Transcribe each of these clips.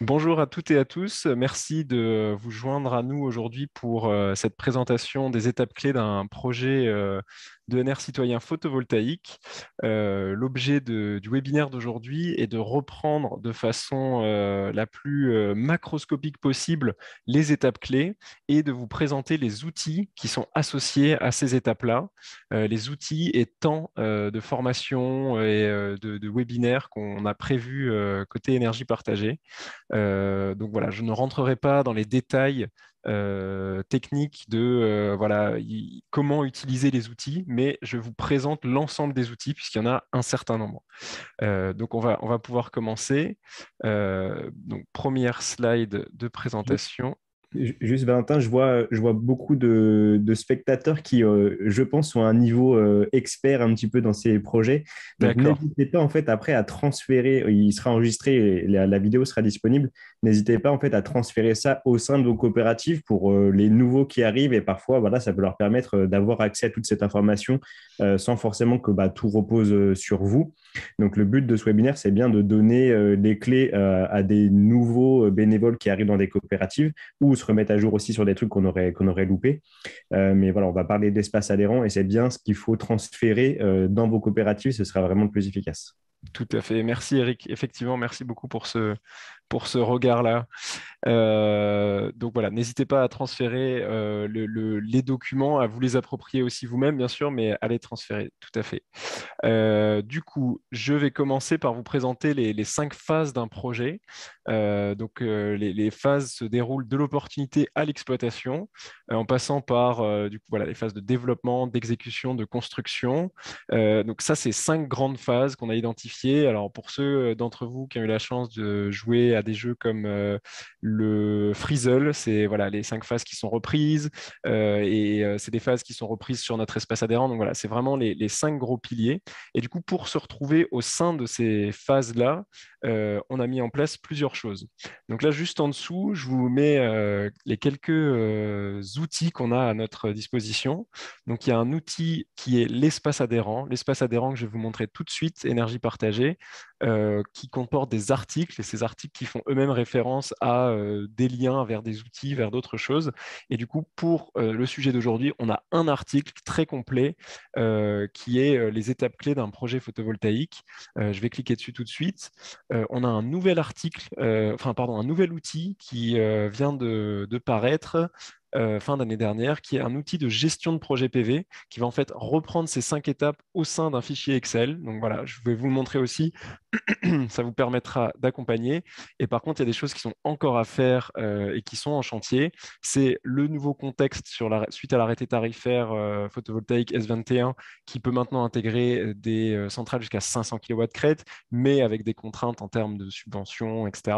Bonjour à toutes et à tous. Merci de vous joindre à nous aujourd'hui pour euh, cette présentation des étapes clés d'un projet euh, euh, de NR Citoyen Photovoltaïque. L'objet du webinaire d'aujourd'hui est de reprendre de façon euh, la plus euh, macroscopique possible les étapes clés et de vous présenter les outils qui sont associés à ces étapes-là, les outils et temps de formation et de, de qu'on a prévu côté énergie partagée. donc voilà, je ne rentrerai pas dans les détails euh, technique de euh, voilà comment utiliser les outils, mais je vous présente l'ensemble des outils puisqu'il y en a un certain nombre. Euh, donc on va on va pouvoir commencer. donc première slide de présentation. Juste Valentin, je vois, je vois beaucoup de, spectateurs qui, euh, je pense, sont à un niveau euh, expert un petit peu dans ces projets. Donc n'hésitez pas en fait après à transférer, il sera enregistré, la, vidéo sera disponible. N'hésitez pas en fait à transférer ça au sein de vos coopératives pour euh, les nouveaux qui arrivent et parfois voilà, ça peut leur permettre d'avoir accès à toute cette information sans forcément que bah, tout repose sur vous. Donc le but de ce webinaire, c'est bien de donner les clés à des nouveaux bénévoles qui arrivent dans des coopératives ou remettre à jour aussi sur des trucs qu'on aurait, qu'on aurait loupés. Euh, mais voilà, on va parler d'espace adhérent et c'est bien ce qu'il faut transférer euh, dans vos coopératives, ce sera vraiment le plus efficace. Tout à fait. Merci Eric. Effectivement, merci beaucoup pour ce, pour ce regard-là. Euh, donc voilà, n'hésitez pas à transférer euh, les documents, à vous les approprier aussi vous-même, bien sûr, mais à les transférer, tout à fait. Euh, du coup, je vais commencer par vous présenter les, cinq phases d'un projet. donc les, les, phases se déroulent de l'opportunité à l'exploitation, en passant par du coup, voilà, les phases de développement, d'exécution, de construction. donc ça, c'est cinq grandes phases qu'on a identifiées. Alors pour ceux d'entre vous qui ont eu la chance de jouer a des jeux comme euh, le Frizzle, c'est voilà, les cinq phases qui sont reprises, euh, et euh, c'est des phases qui sont reprises sur notre espace adhérent. Donc voilà, c'est vraiment les, cinq gros piliers. Et du coup, pour se retrouver au sein de ces phases-là, on a mis en place plusieurs choses. Donc là, juste en dessous, je vous mets les quelques outils qu'on a à notre disposition. Donc il y a un outil qui est l'espace adhérent, l'espace adhérent que je vais vous montrer tout de suite, énergie partagée, qui comporte des articles, et ces articles qui font eux-mêmes référence à euh, des liens vers des outils, vers d'autres choses. Et du coup, pour euh, le sujet d'aujourd'hui, on a un article très complet euh, qui est les étapes clés d'un projet photovoltaïque. je vais cliquer dessus tout de suite. on a un nouvel article, enfin pardon, un nouvel outil qui vient de, de paraître. Euh, fin d'année dernière, qui est un outil de gestion de projet PV, qui va en fait reprendre ces cinq étapes au sein d'un fichier Excel. Donc voilà, je vais vous le montrer aussi. Ça vous permettra d'accompagner. Et par contre, il y a des choses qui sont encore à faire euh, et qui sont en chantier. C'est le nouveau contexte sur la, suite à l'arrêté tarifaire euh, photovoltaïque S21, qui peut maintenant intégrer des centrales jusqu'à 500 kW crête, mais avec des contraintes en termes de subventions, etc.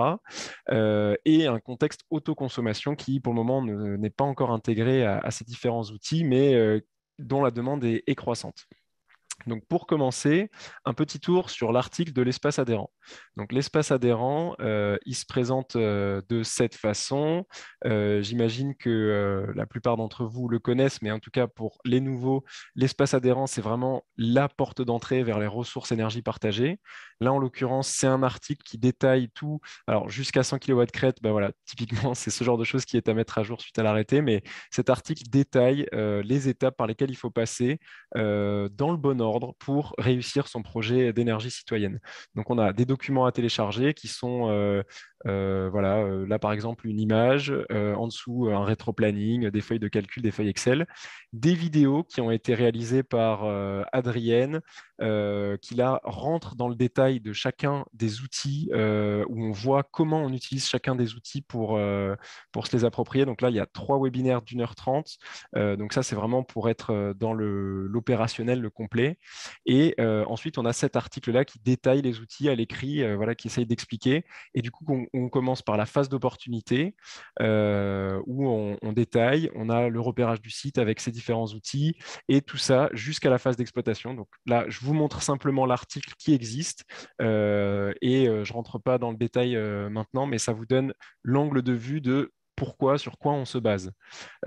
et un contexte autoconsommation qui, pour le moment, n'est ne, pas encore intégrés à, ces différents outils, mais euh, dont la demande est croissante. Donc pour commencer, un petit tour sur l'article de l'espace adhérent. Donc l'espace adhérent, euh, il se présente euh, de cette façon. Euh, j'imagine que la plupart d'entre vous le connaissent, mais en tout cas pour les nouveaux, l'espace adhérent, c'est vraiment la porte d'entrée vers les ressources énergie partagées. Là, en l'occurrence, c'est un article qui détaille tout. Alors jusqu'à 100 kW crête, bah voilà, typiquement, c'est ce genre de choses qui est à mettre à jour suite à l'arrêté, mais cet article détaille les étapes par lesquelles il faut passer dans le bon ordre ordre pour réussir son projet d'énergie citoyenne. Donc on a des documents à télécharger qui sont euh, euh, voilà, euh, là par exemple une image, euh, en dessous un rétro-planning des feuilles de calcul, des feuilles Excel, des vidéos qui ont été réalisées par Adrienne, qui là rentre dans le détail de chacun des outils, où on voit comment on utilise chacun des outils pour, pour se les approprier. Donc là, il y a trois webinaires d'une heure trente. donc ça, c'est vraiment pour être dans l'opérationnel, le, complet. Et ensuite, on a cet article-là qui détaille les outils à l'écrit, voilà, qui essaye d'expliquer. Et du coup, on commence par la phase d'opportunité euh, où on, détaille, on a le repérage du site avec ses différents outils et tout ça jusqu'à la phase d'exploitation. Donc là, je vous montre simplement l'article qui existe euh, et euh, je ne rentre pas dans le détail maintenant, mais ça vous donne l'angle de vue de pourquoi, sur quoi on se base.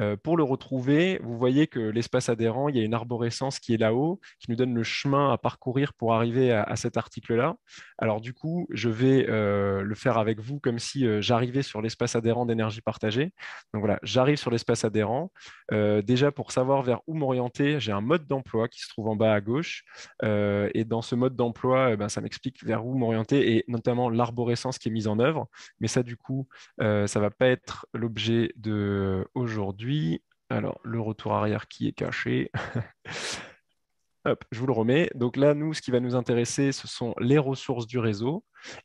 Euh, pour le retrouver, vous voyez que l'espace adhérent, il y a une arborescence qui est là-haut, qui nous donne le chemin à parcourir pour arriver à, cet article-là. Alors du coup, je vais euh, le faire avec vous comme si euh, j'arrivais sur l'espace adhérent d'énergie partagée. Donc voilà, j'arrive sur l'espace adhérent. déjà, pour savoir vers où m'orienter, j'ai un mode d'emploi qui se trouve en bas à gauche. et dans ce mode d'emploi, eh ben, ça m'explique vers où m'orienter et notamment l'arborescence qui est mise en œuvre. Mais ça, du coup, ça ne va pas être l'objet de euh, aujourd'hui. Alors, le retour arrière qui est caché. Hop, je vous le remets. Donc là, nous, ce qui va nous intéresser, ce sont les ressources du réseau.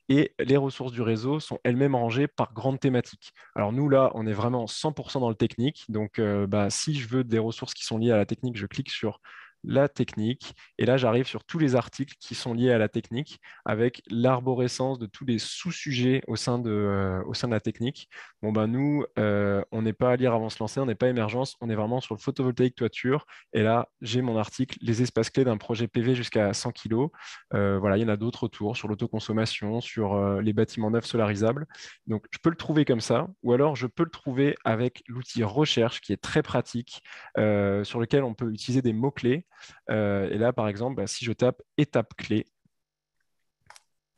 Et les ressources du réseau sont elles-mêmes rangées par grande thématiques. Alors nous, là, on est vraiment 100% dans le technique. Donc euh, bah, si je veux des ressources qui sont liées à la technique, je clique sur la technique. Et là, j'arrive sur tous les articles qui sont liés à la technique, avec l'arborescence de tous les sous-sujets au, sein de, euh, au sein de la technique. Bon, ben, nous, euh, on n'est pas à lire avant de se lancer, on n'est pas émergence, on est vraiment sur le photovoltaïque toiture. Et là, j'ai mon article, les espaces clés d'un projet PV jusqu'à 100 kg. Euh, voilà, il y en a d'autres autour, sur l'autoconsommation, sur les bâtiments neufs solarisables. Donc, je peux le trouver comme ça, ou alors je peux le trouver avec l'outil recherche qui est très pratique, sur lequel on peut utiliser des mots-clés. Euh, et là, par exemple, bah, si je tape étape clé,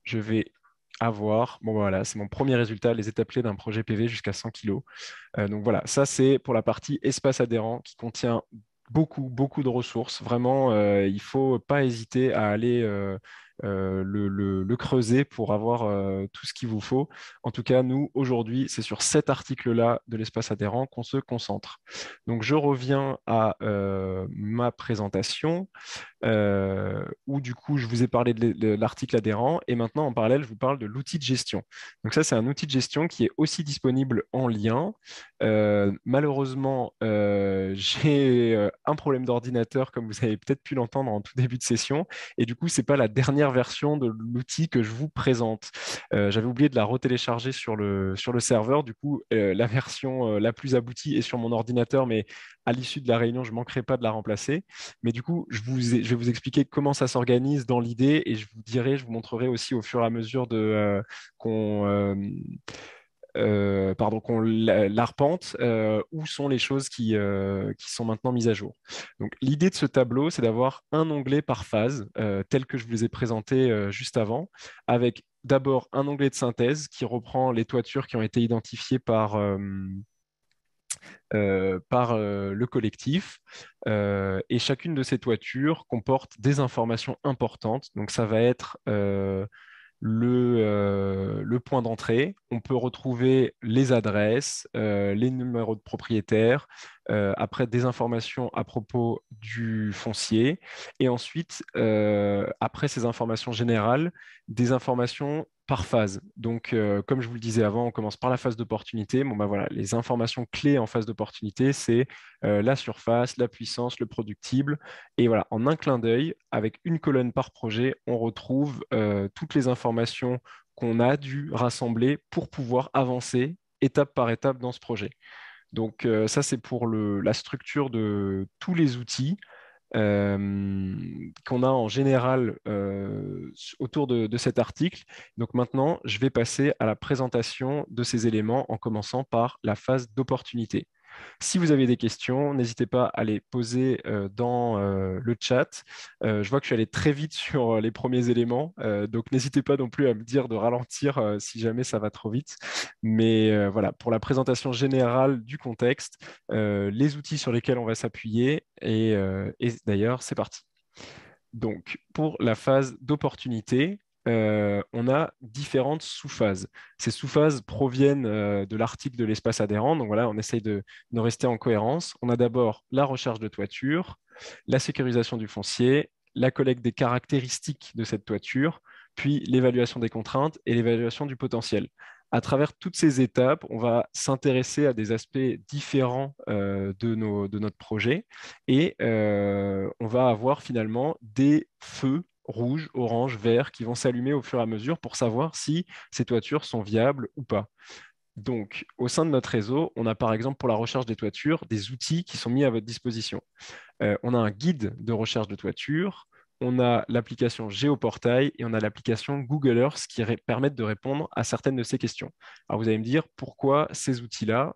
je vais avoir, bon bah, voilà, c'est mon premier résultat, les étapes clés d'un projet PV jusqu'à 100 kg. Euh, donc voilà, ça c'est pour la partie espace adhérent qui contient beaucoup, beaucoup de ressources. Vraiment, euh, il ne faut pas hésiter à aller euh, le, creuser pour avoir euh, tout ce qu'il vous faut. En tout cas, nous, aujourd'hui, c'est sur cet article-là de l'espace adhérent qu'on se concentre. Donc, je reviens à euh, ma présentation, où du coup, je vous ai parlé de l'article adhérent, et maintenant, en parallèle, je vous parle de l'outil de gestion. Donc, ça, c'est un outil de gestion qui est aussi disponible en lien. malheureusement, j'ai un problème d'ordinateur, comme vous avez peut-être pu l'entendre en tout début de session, et du coup, ce n'est pas la dernière version de l'outil que je vous présente. Euh, j'avais oublié de la retélécharger sur le, sur le serveur. Du coup, euh, la version euh, la plus aboutie est sur mon ordinateur, mais à l'issue de la réunion, je ne manquerai pas de la remplacer. Mais du coup, je, vous je vais vous expliquer comment ça s'organise dans l'idée et je vous dirai, je vous montrerai aussi au fur et à mesure de qu'on euh, pardon, qu'on l'arpente, euh, où sont les choses qui, euh, qui, sont maintenant mises à jour. Donc, l'idée de ce tableau, c'est d'avoir un onglet par phase, tel que je vous les ai présenté juste avant, avec d'abord un onglet de synthèse qui reprend les toitures qui ont été identifiées par, par le collectif. et chacune de ces toitures comporte des informations importantes. Donc ça va être le, le point d'entrée, on peut retrouver les adresses, euh, les numéros de propriétaires, euh, après des informations à propos du foncier, et ensuite, euh, après ces informations générales, des informations par phase. Donc, comme je vous le disais avant, on commence par la phase d'opportunité. Bon, ben voilà, les informations clés en phase d'opportunité, c'est la surface, la puissance, le productible. Et voilà, en un clin d'œil, avec une colonne par projet, on retrouve toutes les informations qu'on a dû rassembler pour pouvoir avancer étape par étape dans ce projet. Donc euh, ça, c'est pour la structure de tous les outils euh, qu'on a en général euh, autour de, cet article. Donc maintenant, je vais passer à la présentation de ces éléments en commençant par la phase d'opportunité. Si vous avez des questions, n'hésitez pas à les poser euh, dans euh, le chat. Euh, je vois que je suis allé très vite sur les premiers éléments, donc n'hésitez pas non plus à me dire de ralentir si jamais ça va trop vite. Mais voilà, pour la présentation générale du contexte, les outils sur lesquels on va s'appuyer, et d'ailleurs, c'est parti. Donc, pour la phase d'opportunité, euh, on a différentes sous-phases. Ces sous-phases proviennent euh, de l'article de l'espace adhérent. Donc voilà, on essaye de, de rester en cohérence. On a d'abord la recherche de toiture, la sécurisation du foncier, la collecte des caractéristiques de cette toiture, puis l'évaluation des contraintes et l'évaluation du potentiel. À travers toutes ces étapes, on va s'intéresser à des aspects différents euh, de, de, notre projet et on va avoir finalement des feux rouge, orange, vert qui vont s'allumer au fur et à mesure pour savoir si ces toitures sont viables ou pas. Donc, au sein de notre réseau, on a par exemple pour la recherche des toitures des outils qui sont mis à votre disposition. Euh, on a un guide de recherche de toiture, on a l'application Géoportail et on a l'application Google Earth qui permettent de répondre à certaines de ces questions. Alors vous allez me dire pourquoi ces outils-là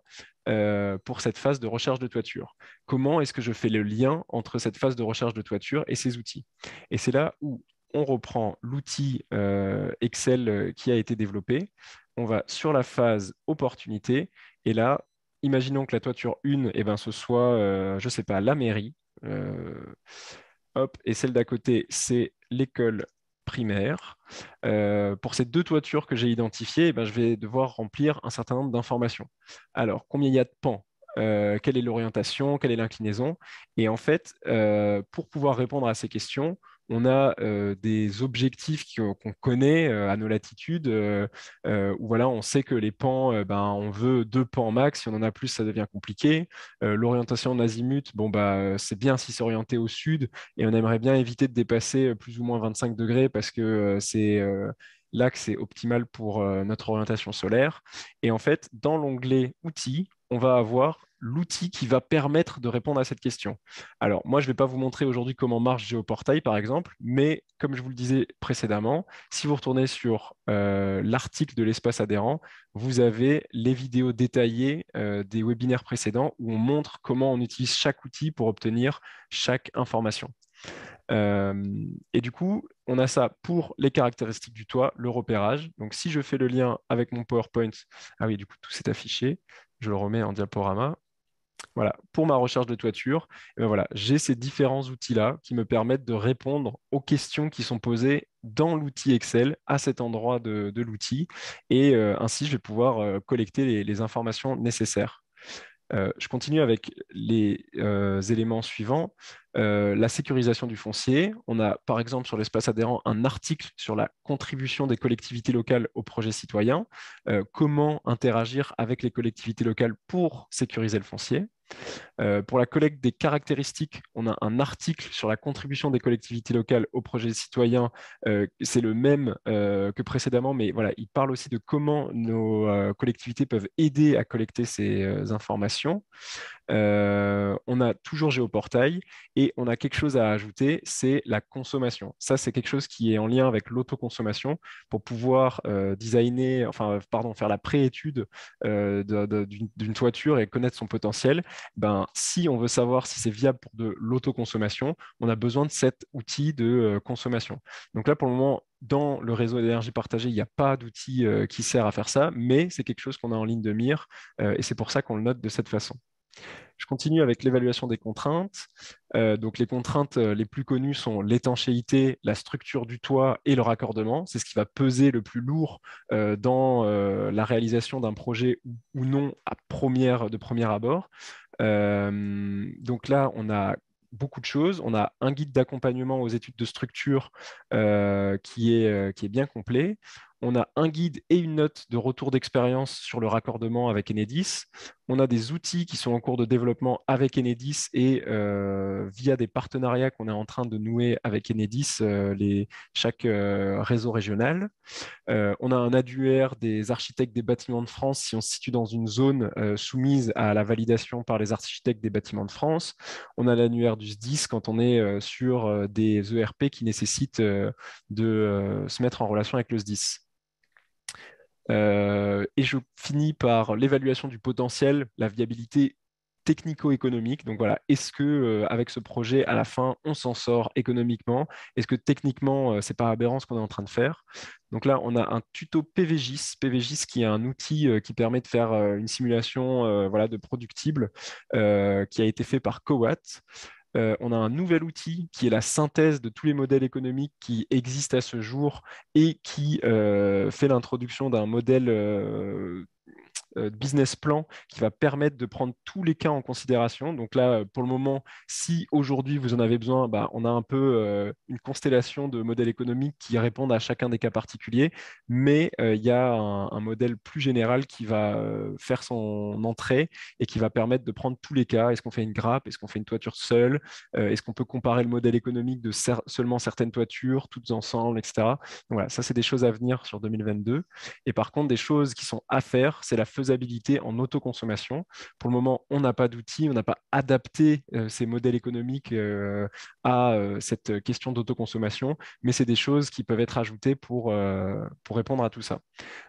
euh, pour cette phase de recherche de toiture Comment est-ce que je fais le lien entre cette phase de recherche de toiture et ces outils Et c'est là où on reprend l'outil euh, Excel euh, qui a été développé, on va sur la phase opportunité, et là, imaginons que la toiture 1, eh ben, ce soit, je ne sais pas, la mairie, hop, et celle d'à côté, c'est l'école primaire. Euh, pour ces deux toitures que j'ai identifiées, eh ben, je vais devoir remplir un certain nombre d'informations. Alors, combien il y a de pans euh, quelle est l'orientation, quelle est l'inclinaison. Et en fait, euh, pour pouvoir répondre à ces questions, on a euh, des objectifs qu'on connaît euh, à nos latitudes, euh, où voilà, on sait que les pans, ben, on veut deux pans max, si on en a plus, ça devient compliqué. L'orientation en azimut, bon, bah, c'est bien si c'est orienté au sud, et on aimerait bien éviter de dépasser plus ou moins 25 degrés parce que c'est là que c'est optimal pour notre orientation solaire. Et en fait, dans l'onglet Outils, on va avoir l'outil qui va permettre de répondre à cette question. Alors, moi, je ne vais pas vous montrer aujourd'hui comment marche Géoportail, par exemple, mais comme je vous le disais précédemment, si vous retournez sur euh, l'article de l'espace adhérent, vous avez les vidéos détaillées euh, des webinaires précédents où on montre comment on utilise chaque outil pour obtenir chaque information. Euh, et du coup, on a ça pour les caractéristiques du toit, le repérage. Donc, si je fais le lien avec mon PowerPoint, ah oui, du coup, tout s'est affiché. Je le remets en diaporama voilà, pour ma recherche de toiture, ben voilà, j'ai ces différents outils-là qui me permettent de répondre aux questions qui sont posées dans l'outil Excel, à cet endroit de, l'outil, et euh, ainsi je vais pouvoir euh, collecter les informations nécessaires euh, je continue avec les euh, éléments suivants. Euh, la sécurisation du foncier. On a par exemple sur l'espace adhérent un article sur la contribution des collectivités locales au projet citoyen, comment interagir avec les collectivités locales pour sécuriser le foncier. Euh, pour la collecte des caractéristiques, on a un article sur la contribution des collectivités locales au projet citoyen. Euh, c'est le même euh, que précédemment, mais voilà, il parle aussi de comment nos collectivités peuvent aider à collecter ces informations. Euh, on a toujours Géoportail et on a quelque chose à ajouter, c'est la consommation. Ça, c'est quelque chose qui est en lien avec l'autoconsommation pour pouvoir euh, designer, enfin, pardon, faire la préétude euh, d'une toiture et connaître son potentiel. Ben, si on veut savoir si c'est viable pour de l'autoconsommation, on a besoin de cet outil de consommation. Donc là, pour le moment, dans le réseau d'énergie partagée, il n'y a pas d'outil qui sert à faire ça, mais c'est quelque chose qu'on a en ligne de mire et c'est pour ça qu'on le note de cette façon. Je continue avec l'évaluation des contraintes. Euh, donc les contraintes euh, les plus connues sont l'étanchéité, la structure du toit et le raccordement. C'est ce qui va peser le plus lourd euh, dans la réalisation d'un projet ou, non à première, de premier abord. donc là, on a beaucoup de choses. On a un guide d'accompagnement aux études de structure qui, qui, est, bien complet on a un guide et une note de retour d'expérience sur le raccordement avec Enedis. On a des outils qui sont en cours de développement avec Enedis et euh, via des partenariats qu'on est en train de nouer avec Enedis, euh, les, chaque euh, réseau régional. on a un annuaire des architectes des bâtiments de France si on se situe dans une zone soumise à la validation par les architectes des bâtiments de France. On a l'annuaire du SDIS quand on est sur des ERP qui nécessitent de se mettre en relation avec le SDIS. Euh, et je finis par l'évaluation du potentiel, la viabilité technico-économique. Donc voilà, est-ce que euh, avec ce projet, à la fin, on s'en sort économiquement Est-ce que techniquement, euh, c'est pas aberrant ce qu'on est en train de faire Donc là, on a un tuto PVGIS, PVGIS qui est un outil qui permet de faire une simulation voilà, de productible qui a été fait par Cowatt. Euh, on a un nouvel outil qui est la synthèse de tous les modèles économiques qui existent à ce jour et qui euh, fait l'introduction d'un modèle euh, euh, business plan qui va permettre de prendre tous les cas en considération. Donc là, euh, pour le moment, si aujourd'hui vous en avez besoin, bah, on a un peu euh, une constellation de modèles économiques qui répondent à chacun des cas particuliers, mais il y a un, modèle plus général qui va faire son entrée et qui va permettre de prendre tous les cas. Est-ce qu'on fait une grappe Est-ce qu'on fait une toiture seule Est-ce qu'on peut comparer le modèle économique de seulement certaines toitures, toutes ensemble, etc. voilà, ça c'est des choses à venir sur 2022. Et par contre, des choses qui sont à faire, c'est la faisabilité en autoconsommation. Pour le moment, on n'a pas d'outils, on n'a pas adapté euh, ces modèles économiques euh, à euh, cette question d'autoconsommation, mais c'est des choses qui peuvent être ajoutées pour, pour répondre à tout ça.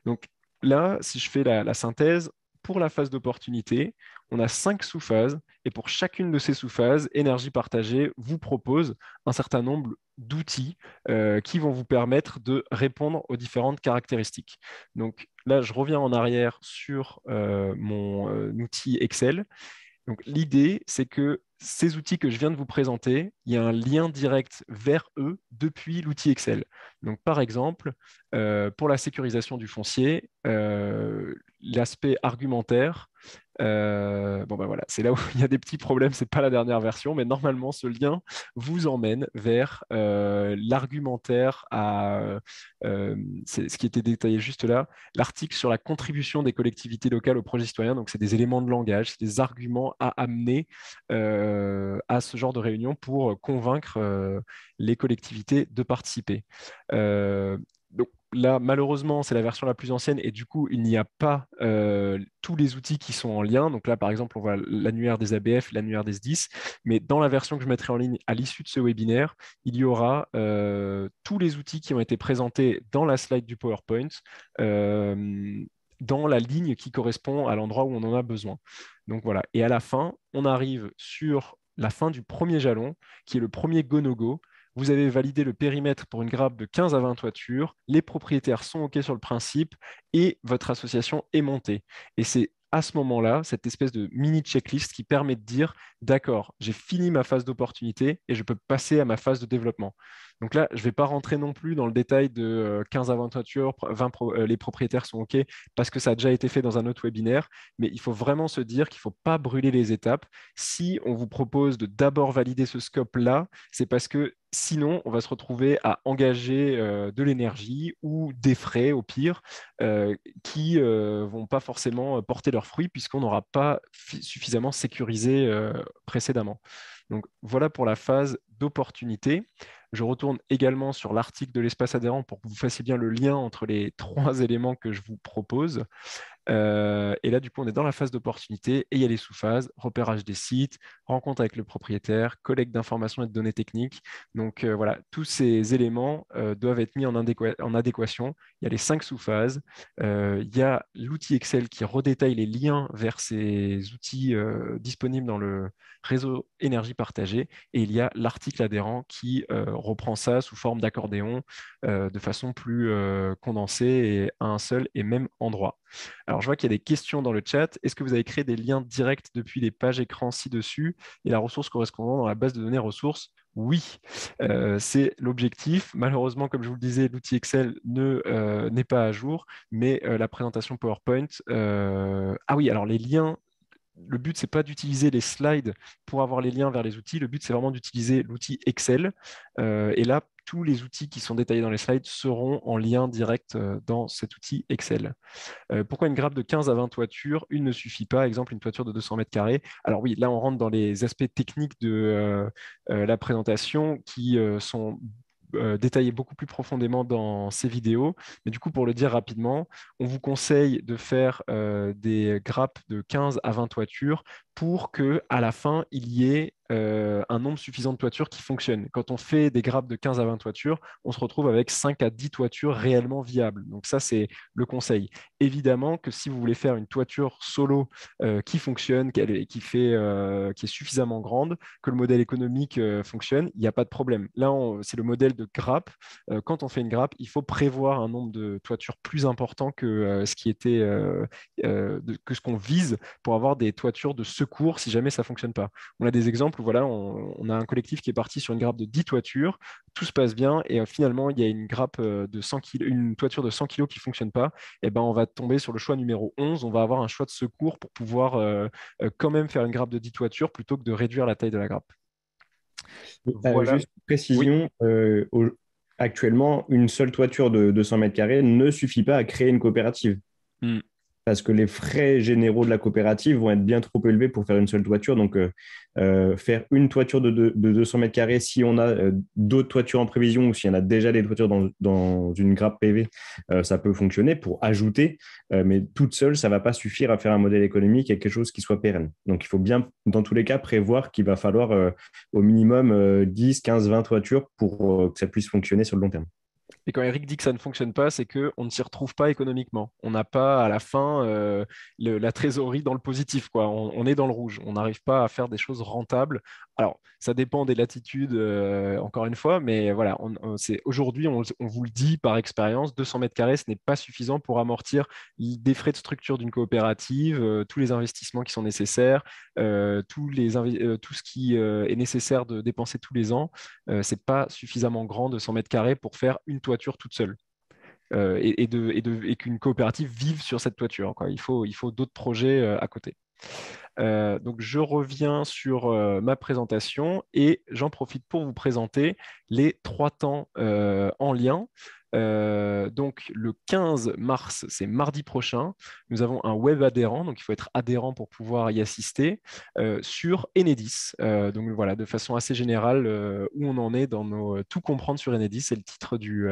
Donc là, si je fais la, synthèse, pour la phase d'opportunité, on a cinq sous-phases et pour chacune de ces sous-phases, Énergie partagée vous propose un certain nombre d'outils qui vont vous permettre de répondre aux différentes caractéristiques. Donc, là, je reviens en arrière sur euh, mon euh, outil Excel. Donc, l'idée, c'est que ces outils que je viens de vous présenter, il y a un lien direct vers eux depuis l'outil Excel. Donc, par exemple, euh, pour la sécurisation du foncier, l'aspect argumentaire, euh, bon ben voilà, c'est là où il y a des petits problèmes, c'est pas la dernière version, mais normalement ce lien vous emmène vers euh, l'argumentaire à euh, ce qui était détaillé juste là, l'article sur la contribution des collectivités locales au projet citoyen. Donc c'est des éléments de langage, c'est des arguments à amener à ce genre de réunion pour convaincre les collectivités de participer là, malheureusement, c'est la version la plus ancienne et du coup, il n'y a pas euh, tous les outils qui sont en lien. Donc là, par exemple, on voit l'annuaire des ABF, l'annuaire des S10. Mais dans la version que je mettrai en ligne à l'issue de ce webinaire, il y aura euh, tous les outils qui ont été présentés dans la slide du PowerPoint. Euh, dans la ligne qui correspond à l'endroit où on en a besoin. Donc voilà. Et à la fin, on arrive sur la fin du premier jalon, qui est le premier "gonogo". -go, vous avez validé le périmètre pour une grappe de 15 à 20 toitures. Les propriétaires sont OK sur le principe et votre association est montée. Et c'est à ce moment-là, cette espèce de mini checklist qui permet de dire, d'accord, j'ai fini ma phase d'opportunité et je peux passer à ma phase de développement. Donc là, je ne vais pas rentrer non plus dans le détail de 15 euh, aventures, 20 euh, les propriétaires sont OK parce que ça a déjà été fait dans un autre webinaire, mais il faut vraiment se dire qu'il ne faut pas brûler les étapes. Si on vous propose de d'abord valider ce scope-là, c'est parce que Sinon, on va se retrouver à engager euh, de l'énergie ou des frais, au pire, qui ne vont pas forcément porter leurs fruits puisqu'on n'aura pas suffisamment sécurisé précédemment. Donc voilà pour la phase d'opportunité. Je retourne également sur l'article de l'espace adhérent pour que vous fassiez bien le lien entre les trois éléments que je vous propose. Euh, et là, du coup, on est dans la phase d'opportunité et il y a les sous-phases, repérage des sites, rencontre avec le propriétaire, collecte d'informations et de données techniques. Donc euh, voilà, tous ces éléments euh, doivent être mis en, en, adéquation. Il y a les cinq sous-phases, il y a l'outil Excel qui redétaille les liens vers ces outils disponibles dans le réseau énergie partagée et il y a l'article adhérent qui reprend ça sous forme d'accordéon de façon plus condensée et à un seul et même endroit. Alors, je vois qu'il y a des questions dans le chat. Est-ce que vous avez créé des liens directs depuis les pages écrans ci-dessus et la ressource correspondant dans la base de données ressources oui, euh, c'est l'objectif. Malheureusement, comme je vous le disais, l'outil Excel euh, n'est ne, pas à jour, mais euh, la présentation PowerPoint. Ah oui, alors les liens le but, c'est pas d'utiliser les slides pour avoir les liens vers les outils. Le but, c'est vraiment d'utiliser l'outil Excel. et là, tous les outils qui sont détaillés dans les slides seront en lien direct euh, dans cet outil Excel. Euh, pourquoi une grappe de 15 à 20 toitures Une ne suffit pas, exemple une toiture de 200 mètres carrés. Alors oui, là on rentre dans les aspects techniques de euh, la présentation qui sont détaillés beaucoup plus profondément dans ces vidéos. Mais du coup, pour le dire rapidement, on vous conseille de faire des grappes de 15 à 20 toitures pour que à la fin il y ait euh, un nombre suffisant de toitures qui fonctionnent. Quand on fait des grappes de 15 à 20 toitures, on se retrouve avec 5 à 10 toitures réellement viables. Donc ça c'est le conseil. Évidemment que si vous voulez faire une toiture solo euh, qui fonctionne, qui, fait, euh, qui est suffisamment grande, que le modèle économique fonctionne, il n'y a pas de problème. Là c'est le modèle de grappe. quand on fait une grappe, il faut prévoir un nombre de toitures plus important que ce qui était que ce qu'on vise pour avoir des toitures de ce secours si jamais ça fonctionne pas. On a des exemples où voilà, on, a un collectif qui est parti sur une grappe de 10 toitures, tout se passe bien, et euh, finalement, il y a une grappe euh, de 100 kg, une toiture de 100 kg qui fonctionne pas, et eh ben on va tomber sur le choix numéro 11, on va avoir un choix de secours pour pouvoir euh, quand même faire une grappe de 10 toitures plutôt que de réduire la taille de la grappe. Juste précision, actuellement, une seule toiture de 200 mètres carrés ne suffit pas à créer une coopérative. Hmm parce que les frais généraux de la coopérative vont être bien trop élevés pour faire une seule toiture. Donc, euh, euh, faire une toiture de, 200 mètres carrés, si on a euh, d'autres toitures en prévision ou s'il y en a déjà des toitures dans, une grappe PV, ça peut fonctionner pour ajouter, mais toute seule, ça ne va pas suffire à faire un modèle économique et quelque chose qui soit pérenne. Donc, il faut bien, dans tous les cas, prévoir qu'il va falloir au minimum 10, 15, 20 toitures pour que ça puisse fonctionner sur le long terme. Et quand Eric dit que ça ne fonctionne pas, c'est qu'on ne s'y retrouve pas économiquement. On n'a pas à la fin euh, la trésorerie dans le positif. Quoi. On, est dans le rouge. On n'arrive pas à faire des choses rentables. Alors, ça dépend des latitudes, euh, encore une fois, mais voilà, on, aujourd'hui, on, vous le dit par expérience, 200 mètres carrés, ce n'est pas suffisant pour amortir des frais de structure d'une coopérative, euh, tous les investissements qui sont nécessaires, tous les, tout ce qui est nécessaire de dépenser tous les ans. ce n'est pas suffisamment grand, 200 mètres carrés, pour faire une toile toute seule. Euh, et, de, et, qu'une coopérative vive sur cette toiture. Quoi. Il faut, il faut d'autres projets euh, à côté. Euh, donc je reviens sur ma présentation et j'en profite pour vous présenter les trois temps en lien euh, donc le 15 mars, c'est mardi prochain, nous avons un web adhérent, donc il faut être adhérent pour pouvoir y assister, euh, sur Enedis. Euh, donc voilà, de façon assez générale, où on en est dans nos Tout comprendre sur Enedis, c'est le titre du,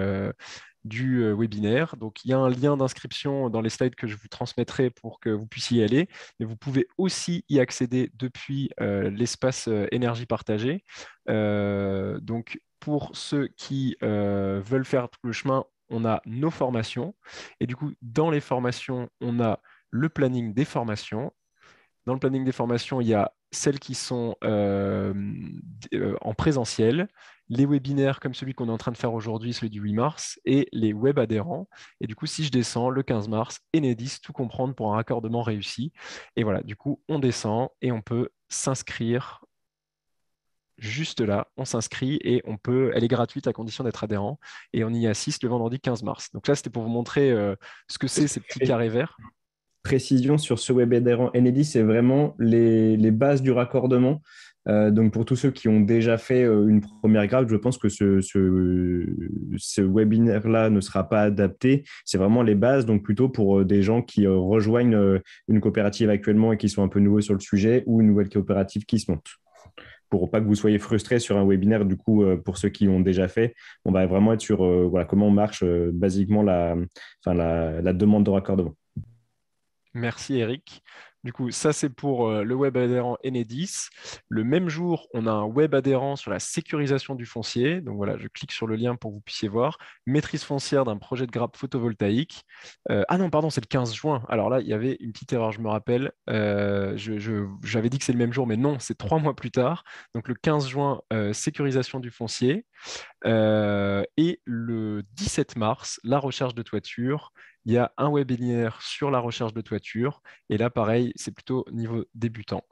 du euh, webinaire. Donc, il y a un lien d'inscription dans les slides que je vous transmettrai pour que vous puissiez y aller. Mais vous pouvez aussi y accéder depuis euh, l'espace euh, énergie partagée. donc, pour ceux qui veulent faire tout le chemin, on a nos formations. Et du coup, dans les formations, on a le planning des formations. Dans le planning des formations, il y a celles qui sont en présentiel les webinaires comme celui qu'on est en train de faire aujourd'hui, celui du 8 mars, et les web adhérents. Et du coup, si je descends le 15 mars, Enedis, tout comprendre pour un raccordement réussi. Et voilà, du coup, on descend et on peut s'inscrire juste là, on s'inscrit et on peut, elle est gratuite à condition d'être adhérent et on y assiste le vendredi 15 mars. Donc là, c'était pour vous montrer euh, ce que c'est ces petits carrés verts. Précision sur ce web adhérent Enedis, c'est vraiment les bases du raccordement. Euh, donc pour tous ceux qui ont déjà fait euh, une première grave, je pense que ce, webinaire-là ne sera pas adapté. C'est vraiment les bases, donc plutôt pour euh, des gens qui rejoignent une coopérative actuellement et qui sont un peu nouveaux sur le sujet ou une nouvelle coopérative qui se monte. Pour pas que vous soyez frustrés sur un webinaire, du coup, pour ceux qui l'ont déjà fait, on va vraiment être sur voilà, comment marche basiquement la demande de raccordement. Merci Eric. Du coup, ça, c'est pour euh, le web adhérent Enedis. Le même jour, on a un web adhérent sur la sécurisation du foncier. Donc voilà, je clique sur le lien pour que vous puissiez voir. Maîtrise foncière d'un projet de grappe photovoltaïque. Euh, ah non, pardon, c'est le 15 juin. Alors là, il y avait une petite erreur, je me rappelle. Euh, j'avais dit que c'est le même jour, mais non, c'est trois mois plus tard. Donc le 15 juin, sécurisation du foncier. Euh, et le 17 mars, la recherche de toiture. Il y a un webinaire sur la recherche de toiture. Et là, pareil, c'est plutôt niveau débutant.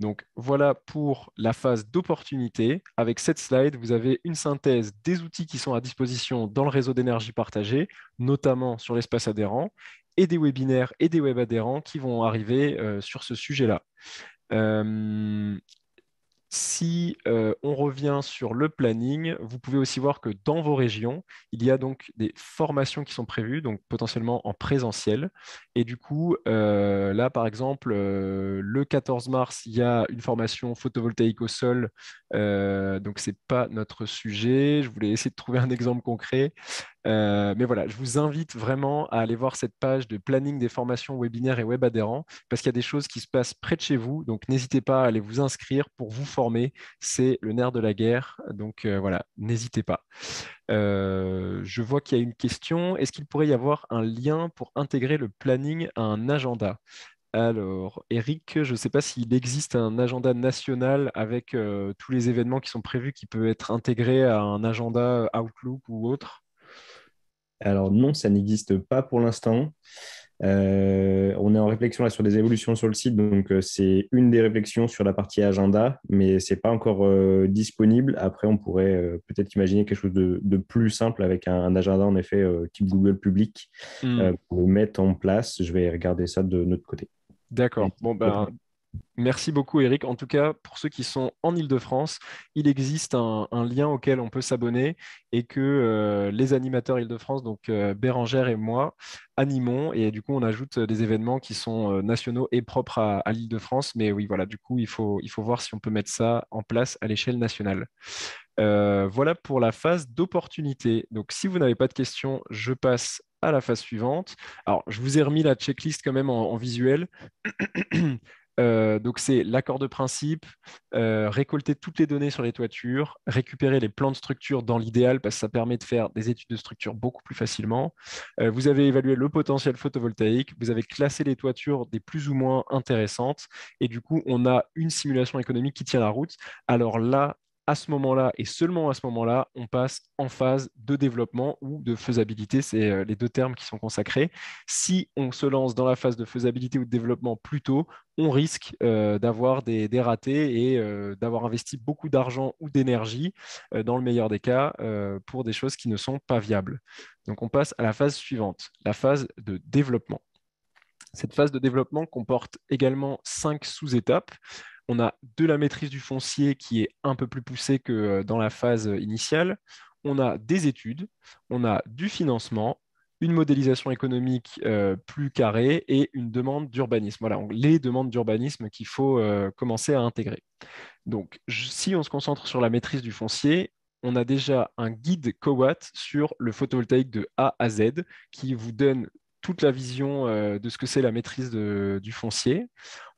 Donc voilà pour la phase d'opportunité. Avec cette slide, vous avez une synthèse des outils qui sont à disposition dans le réseau d'énergie partagée, notamment sur l'espace adhérent, et des webinaires et des web adhérents qui vont arriver euh, sur ce sujet-là. Euh, si euh, on revient sur le planning, vous pouvez aussi voir que dans vos régions, il y a donc des formations qui sont prévues, donc potentiellement en présentiel. Et du coup, euh, là, par exemple, euh, le 14 mars, il y a une formation photovoltaïque au sol. donc, ce n'est pas notre sujet. Je voulais essayer de trouver un exemple concret. Euh, mais voilà, je vous invite vraiment à aller voir cette page de planning des formations webinaires et web adhérents parce qu'il y a des choses qui se passent près de chez vous. Donc n'hésitez pas à aller vous inscrire pour vous former. C'est le nerf de la guerre. Donc euh, voilà, n'hésitez pas. Euh, je vois qu'il y a une question. Est-ce qu'il pourrait y avoir un lien pour intégrer le planning à un agenda alors, Eric, je ne sais pas s'il existe un agenda national avec tous les événements qui sont prévus qui peut être intégré à un agenda Outlook ou autre. Alors non, ça n'existe pas pour l'instant. Euh, on est en réflexion là sur des évolutions sur le site, donc euh, c'est une des réflexions sur la partie agenda, mais c'est pas encore euh, disponible. Après, on pourrait peut-être imaginer quelque chose de, plus simple avec un, agenda en effet type Google Public hmm. pour mettre en place. Je vais regarder ça de notre côté. D'accord. Bon ben, Merci beaucoup Eric. En tout cas, pour ceux qui sont en Ile-de-France, il existe un, lien auquel on peut s'abonner et que euh, les animateurs Ile-de-France, donc euh, Bérangère et moi, animons. Et du coup, on ajoute euh, des événements qui sont nationaux et propres à, à l'Ile-de-France. Mais oui, voilà, du coup, il faut, il faut voir si on peut mettre ça en place à l'échelle nationale. voilà pour la phase d'opportunité. Donc, si vous n'avez pas de questions, je passe à la phase suivante. Alors, je vous ai remis la checklist quand même en visuel. Euh, donc c'est l'accord de principe, euh, récolter toutes les données sur les toitures, récupérer les plans de structure dans l'idéal parce que ça permet de faire des études de structure beaucoup plus facilement. Euh, vous avez évalué le potentiel photovoltaïque, vous avez classé les toitures des plus ou moins intéressantes et du coup on a une simulation économique qui tient la route. Alors là, à ce moment-là et seulement à ce moment-là, on passe en phase de développement ou de faisabilité, c'est euh, les deux termes qui sont consacrés. Si on se lance dans la phase de faisabilité ou de développement plus tôt, on risque euh, d'avoir des, ratés et euh, d'avoir investi beaucoup d'argent ou d'énergie, dans le meilleur des cas, pour des choses qui ne sont pas viables. Donc on passe à la phase suivante, la phase de développement. Cette phase de développement comporte également cinq sous-étapes on a de la maîtrise du foncier qui est un peu plus poussée que euh, dans la phase euh, initiale, on a des études, on a du financement, une modélisation économique euh, plus carrée et une demande d'urbanisme. Voilà, les demandes d'urbanisme qu'il faut commencer à intégrer. Donc, si on se concentre sur la maîtrise du foncier, on a déjà un guide COWAT sur le photovoltaïque de A à Z qui vous donne toute la vision euh, de ce que c'est la maîtrise du foncier.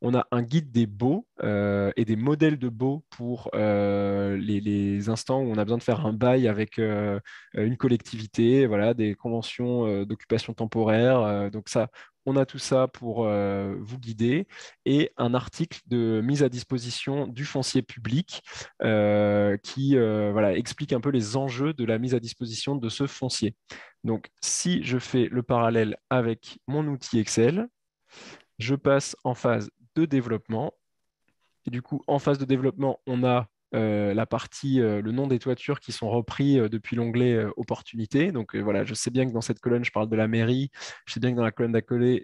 On a un guide des baux euh, et des modèles de baux pour euh, les, instants où on a besoin de faire un bail avec une collectivité, voilà, des conventions d'occupation temporaire. donc ça, on a tout ça pour vous guider et un article de mise à disposition du foncier public qui voilà, explique un peu les enjeux de la mise à disposition de ce foncier. Donc, si je fais le parallèle avec mon outil Excel, je passe en phase de développement. Et du coup, en phase de développement, on a euh, la partie, euh, le nom des toitures qui sont repris euh, depuis l'onglet opportunité Donc voilà, je sais bien que dans cette colonne, je parle de la mairie, je sais bien que dans la colonne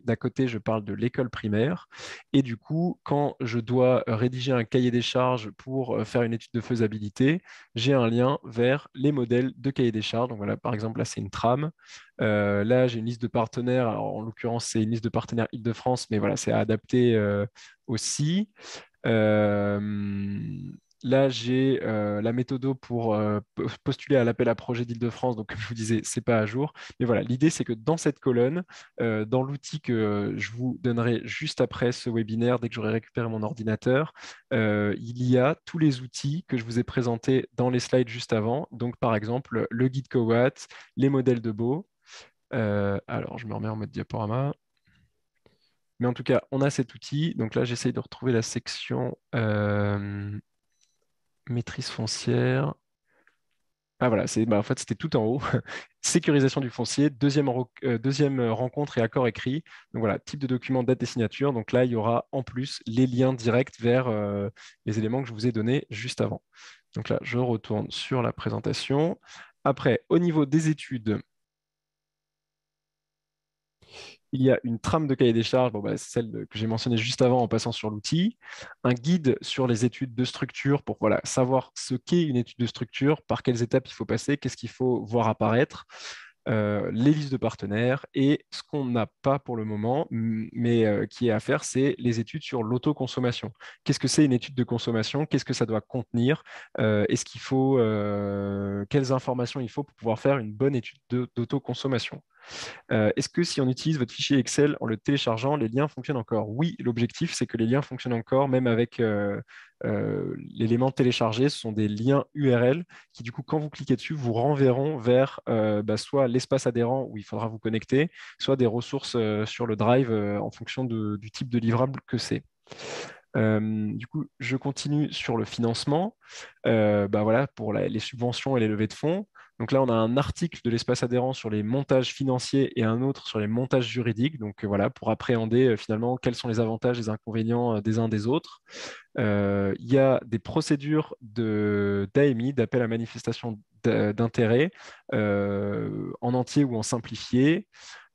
d'à côté, je parle de l'école primaire. Et du coup, quand je dois rédiger un cahier des charges pour faire une étude de faisabilité, j'ai un lien vers les modèles de cahier des charges. Donc voilà, par exemple, là, c'est une trame. là, j'ai une liste de partenaires. en l'occurrence, c'est une liste de partenaires Île-de-France, mais voilà, c'est à adapter aussi. Euh, Là, j'ai euh, la méthode pour euh, postuler à l'appel à projet d'Île-de-France. Donc, comme je vous disais, c'est pas à jour. Mais voilà, l'idée, c'est que dans cette colonne, euh, dans l'outil que je vous donnerai juste après ce webinaire, dès que j'aurai récupéré mon ordinateur, il y a tous les outils que je vous ai présentés dans les slides juste avant. Donc, par exemple, le guide Cowat, les modèles de Beau. alors, je me remets en mode diaporama. Mais en tout cas, on a cet outil. Donc là, j'essaye de retrouver la section maîtrise foncière. Ah voilà, c'est, bah, en fait, c'était tout en haut. Sécurisation du foncier, euh, deuxième, rencontre et accord écrit. Donc voilà, type de document, date des signature. Donc là, il y aura en plus les liens directs vers euh, les éléments que je vous ai donnés juste avant. Donc là, je retourne sur la présentation. Après, au niveau des études, il y a une trame de cahier des charges, bah, celle que j'ai mentionnée juste avant en passant sur l'outil, un guide sur les études de structure pour voilà, savoir ce qu'est une étude de structure, par quelles étapes il faut passer, qu'est-ce qu'il faut voir apparaître, euh, les listes de partenaires et ce qu'on n'a pas pour le moment, mais euh, qui est à faire, c'est les études sur l'autoconsommation. Qu'est-ce que c'est une étude de consommation Qu'est-ce que ça doit contenir euh, Est-ce qu'il faut quelles informations il faut pour pouvoir faire une bonne étude d'autoconsommation Est-ce que si on utilise votre fichier Excel en le téléchargeant, les liens fonctionnent encore Oui, l'objectif c'est que les liens fonctionnent encore, même avec euh, l'élément téléchargé, ce sont des liens URL qui, du coup, quand vous cliquez dessus, vous renverront vers euh, bah, soit l'espace adhérent où il faudra vous connecter, soit des ressources euh, sur le Drive en fonction du type de livrable que c'est. du coup, je continue sur le financement. bah voilà, pour les subventions et les levées de fonds, donc là, on a un article de l'espace adhérent sur les montages financiers et un autre sur les montages juridiques. Donc euh, voilà, pour appréhender euh, finalement quels sont les avantages et les inconvénients euh, des uns des autres. il y a des procédures d'AMI, d'appel à manifestation d'intérêt, en entier ou en simplifié.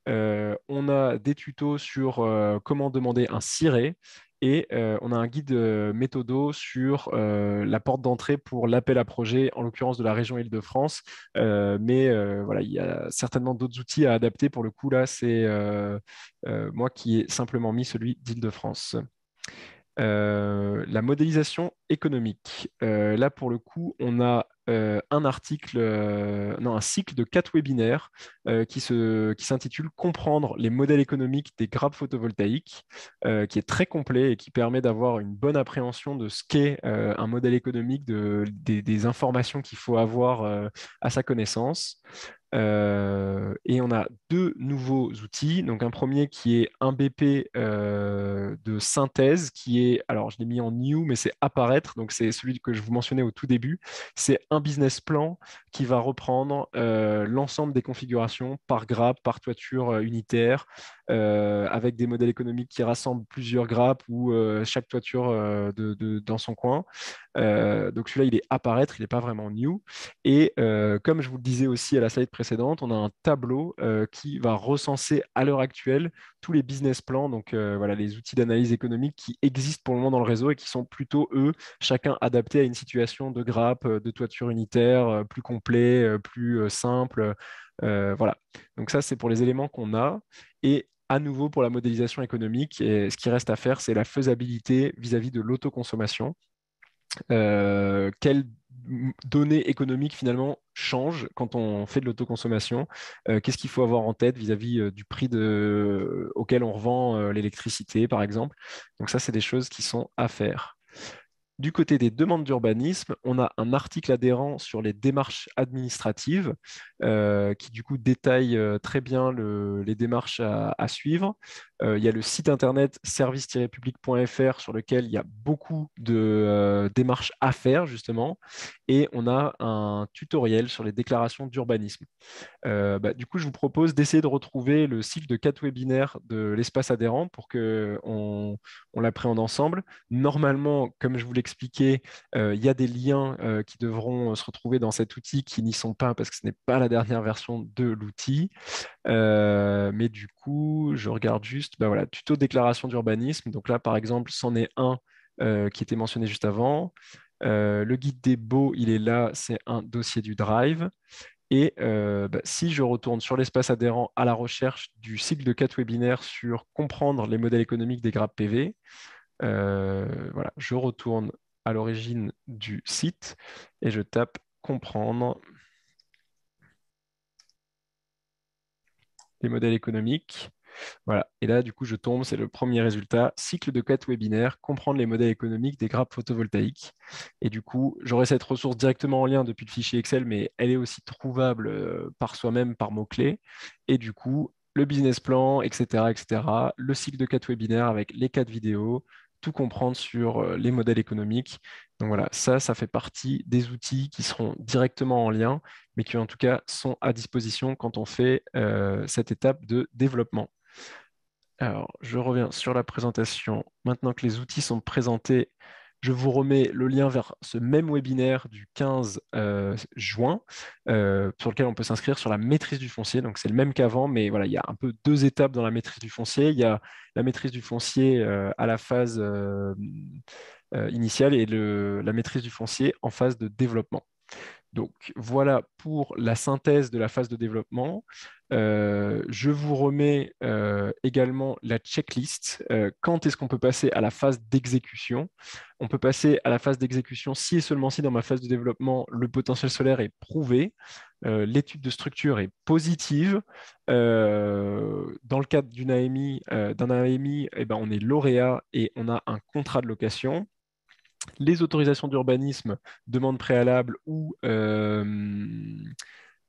on a des tutos sur comment demander un ciré et euh, on a un guide euh, méthodo sur euh, la porte d'entrée pour l'appel à projet, en l'occurrence de la région Île-de-France. mais voilà, il y a certainement d'autres outils à adapter. Pour le coup, là, c'est moi qui ai simplement mis celui d'Île-de-France. la modélisation économique. là, pour le coup, on a euh, un article, euh, un cycle de quatre webinaires euh, qui, qui s'intitule Comprendre les modèles économiques des grappes photovoltaïques, qui est très complet et qui permet d'avoir une bonne appréhension de ce qu'est un modèle économique, de, des informations qu'il faut avoir à sa connaissance. Euh, et on a deux nouveaux outils. Donc un premier qui est un BP euh, de synthèse, qui est, alors je l'ai mis en new, mais c'est apparaître. Donc c'est celui que je vous mentionnais au tout début. C'est un business plan qui va reprendre euh, l'ensemble des configurations par grappe, par toiture unitaire, euh, avec des modèles économiques qui rassemblent plusieurs grappes ou euh, chaque toiture euh, de, dans son coin. donc celui-là, il est apparaître, il n'est pas vraiment new. Et comme je vous le disais aussi à la slide précédente, on a un tableau qui va recenser à l'heure actuelle tous les business plans, donc voilà les outils d'analyse économique qui existent pour le moment dans le réseau et qui sont plutôt eux, chacun adaptés à une situation de grappe, de toiture unitaire plus complet, plus simple. voilà. Donc ça, c'est pour les éléments qu'on a. Et à nouveau pour la modélisation économique. Et ce qui reste à faire, c'est la faisabilité vis-à-vis de l'autoconsommation. Euh, quelles données économiques finalement changent quand on fait de l'autoconsommation euh, Qu'est-ce qu'il faut avoir en tête vis-à-vis euh, du prix auquel on revend l'électricité, par exemple Donc ça, c'est des choses qui sont à faire. Du côté des demandes d'urbanisme, on a un article adhérent sur les démarches administratives euh, qui du coup détaille euh, très bien les démarches à, suivre. Euh, il y a le site internet service-public.fr sur lequel il y a beaucoup de démarches à faire justement et on a un tutoriel sur les déclarations d'urbanisme. Bah, du coup, je vous propose d'essayer de retrouver le cycle de quatre webinaires de l'espace adhérent pour que on, l'appréhende ensemble. Normalement, comme je vous l'explique, euh, il y a des liens euh, qui devront euh, se retrouver dans cet outil qui n'y sont pas parce que ce n'est pas la dernière version de l'outil. mais du coup, je regarde juste, bah voilà, tuto déclaration d'urbanisme. Donc là, par exemple, c'en est un qui était mentionné juste avant. le guide des beaux, il est là, c'est un dossier du Drive. Et bah, si je retourne sur l'espace adhérent à la recherche du cycle de quatre webinaires sur comprendre les modèles économiques des grappes PV, euh, voilà, je retourne à l'origine du site et je tape comprendre les modèles économiques. Voilà. Et là, du coup, je tombe, c'est le premier résultat. Cycle de quatre webinaires, comprendre les modèles économiques des grappes photovoltaïques. Et du coup, j'aurai cette ressource directement en lien depuis le fichier Excel, mais elle est aussi trouvable euh, par soi-même, par mots-clés. Et du coup, le business plan, etc., etc., le cycle de quatre webinaires avec les quatre vidéos, tout comprendre sur euh, les modèles économiques. Donc voilà, ça, ça fait partie des outils qui seront directement en lien, mais qui en tout cas sont à disposition quand on fait euh, cette étape de développement. Alors, je reviens sur la présentation. Maintenant que les outils sont présentés, je vous remets le lien vers ce même webinaire du 15 euh, juin, euh, sur lequel on peut s'inscrire sur la maîtrise du foncier. Donc c'est le même qu'avant, mais voilà, il y a un peu deux étapes dans la maîtrise du foncier. Il y a la maîtrise du foncier euh, à la phase initiale et la maîtrise du foncier en phase de développement. Donc voilà pour la synthèse de la phase de développement. Euh, je vous remets euh, également la checklist. Euh, quand est-ce qu'on peut passer à la phase d'exécution On peut passer à la phase d'exécution si et seulement si dans ma phase de développement, le potentiel solaire est prouvé, l'étude de structure est positive. dans le cadre d'une AMI, d'un AMI, eh ben, on est lauréat et on a un contrat de location les autorisations d'urbanisme, demande préalable ou euh,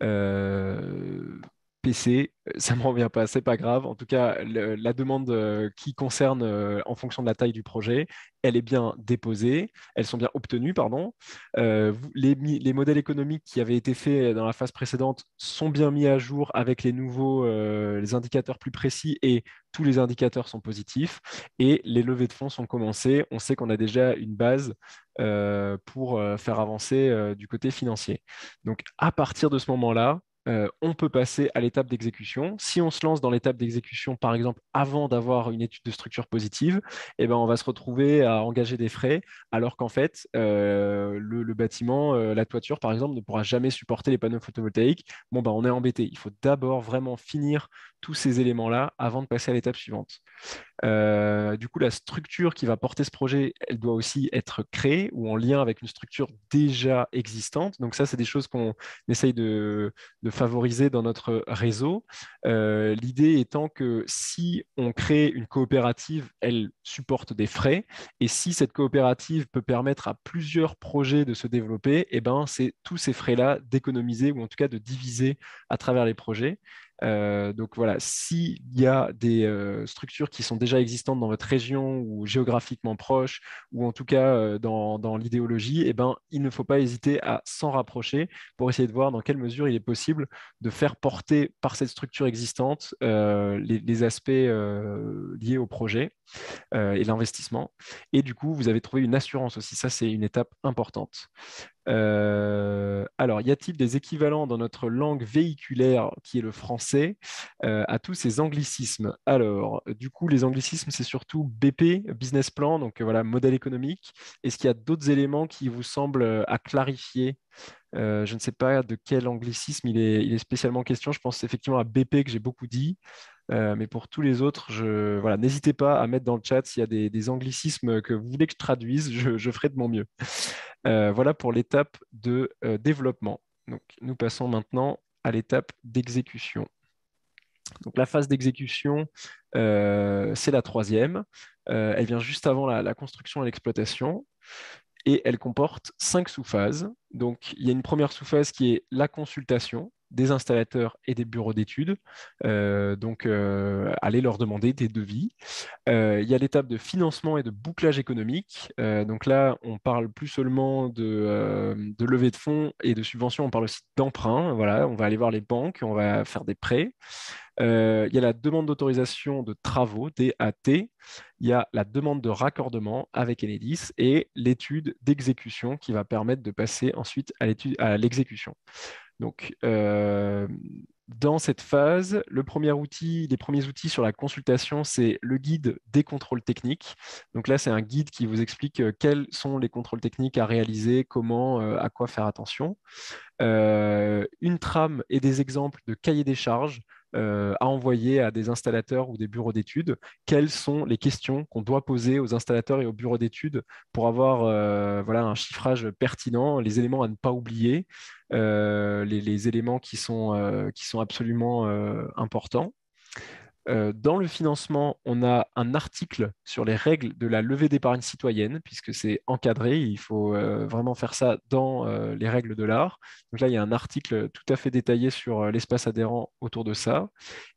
euh, PC, euh, ça ne me revient pas, c'est pas grave. En tout cas, la demande euh, qui concerne euh, en fonction de la taille du projet, elle est bien déposée, elles sont bien obtenues, pardon. les, modèles économiques qui avaient été faits dans la phase précédente sont bien mis à jour avec les nouveaux les indicateurs plus précis et tous les indicateurs sont positifs et les levées de fonds sont commencées. On sait qu'on a déjà une base pour faire avancer du côté financier. Donc à partir de ce moment-là, euh, on peut passer à l'étape d'exécution. Si on se lance dans l'étape d'exécution, par exemple, avant d'avoir une étude de structure positive, eh ben, on va se retrouver à engager des frais, alors qu'en fait, euh, le, bâtiment, euh, la toiture, par exemple, ne pourra jamais supporter les panneaux photovoltaïques. Bon, ben, on est embêté. Il faut d'abord vraiment finir tous ces éléments-là avant de passer à l'étape suivante. Euh, du coup, la structure qui va porter ce projet, elle doit aussi être créée ou en lien avec une structure déjà existante. Donc ça, c'est des choses qu'on essaye de, favoriser dans notre réseau. Euh, l'idée étant que si on crée une coopérative, elle supporte des frais. Et si cette coopérative peut permettre à plusieurs projets de se développer, eh ben, c'est tous ces frais-là d'économiser ou en tout cas de diviser à travers les projets. Euh, donc voilà, s'il y a des euh, structures qui sont déjà existantes dans votre région ou géographiquement proches, ou en tout cas euh, dans, l'idéologie, eh ben, il ne faut pas hésiter à s'en rapprocher pour essayer de voir dans quelle mesure il est possible de faire porter par cette structure existante les, les, aspects liés au projet et l'investissement. Et du coup, vous avez trouvé une assurance aussi, ça c'est une étape importante. Euh, alors, y a-t-il des équivalents dans notre langue véhiculaire, qui est le français, euh, à tous ces anglicismes Alors, du coup, les anglicismes, c'est surtout BP, business plan, donc euh, voilà, modèle économique. Est-ce qu'il y a d'autres éléments qui vous semblent à clarifier Je ne sais pas de quel anglicisme il est, il est spécialement question. Je pense effectivement à BP que j'ai beaucoup dit. Euh, mais pour tous les autres, n'hésitez pas à mettre dans le chat s'il y a des, anglicismes que vous voulez que je traduise, je, ferai de mon mieux. Euh, voilà pour l'étape de euh, développement. nous passons maintenant à l'étape d'exécution. la phase d'exécution, c'est la troisième. elle vient juste avant la, la construction et l'exploitation et elle comporte cinq sous-phases. Donc, il y a une première sous-phase qui est la consultation des installateurs et des bureaux d'études. Euh, donc, euh, allez leur demander des devis. Euh, il y a l'étape de financement et de bouclage économique. donc là, on parle plus seulement de, levée de fonds et de subventions, on parle aussi d'emprunt. Voilà, on va aller voir les banques, on va faire des prêts. il y a la demande d'autorisation de travaux, DAT, il y a la demande de raccordement avec Enedis et l'étude d'exécution qui va permettre de passer ensuite à l'exécution. Donc, euh, dans cette phase, le premier outil, les premiers outils sur la consultation, c'est le guide des contrôles techniques. Donc là, c'est un guide qui vous explique euh, quels sont les contrôles techniques à réaliser, comment, euh, à quoi faire attention. une trame et des exemples de cahiers des charges euh, à envoyer à des installateurs ou des bureaux d'études Quelles sont les questions qu'on doit poser aux installateurs et aux bureaux d'études pour avoir euh, voilà, un chiffrage pertinent, les éléments à ne pas oublier, euh, les, éléments qui sont, qui sont absolument importants euh, dans le financement, on a un article sur les règles de la levée d'épargne citoyenne, puisque c'est encadré, il faut euh, vraiment faire ça dans euh, les règles de l'art. Donc là, il y a un article tout à fait détaillé sur l'espace adhérent autour de ça.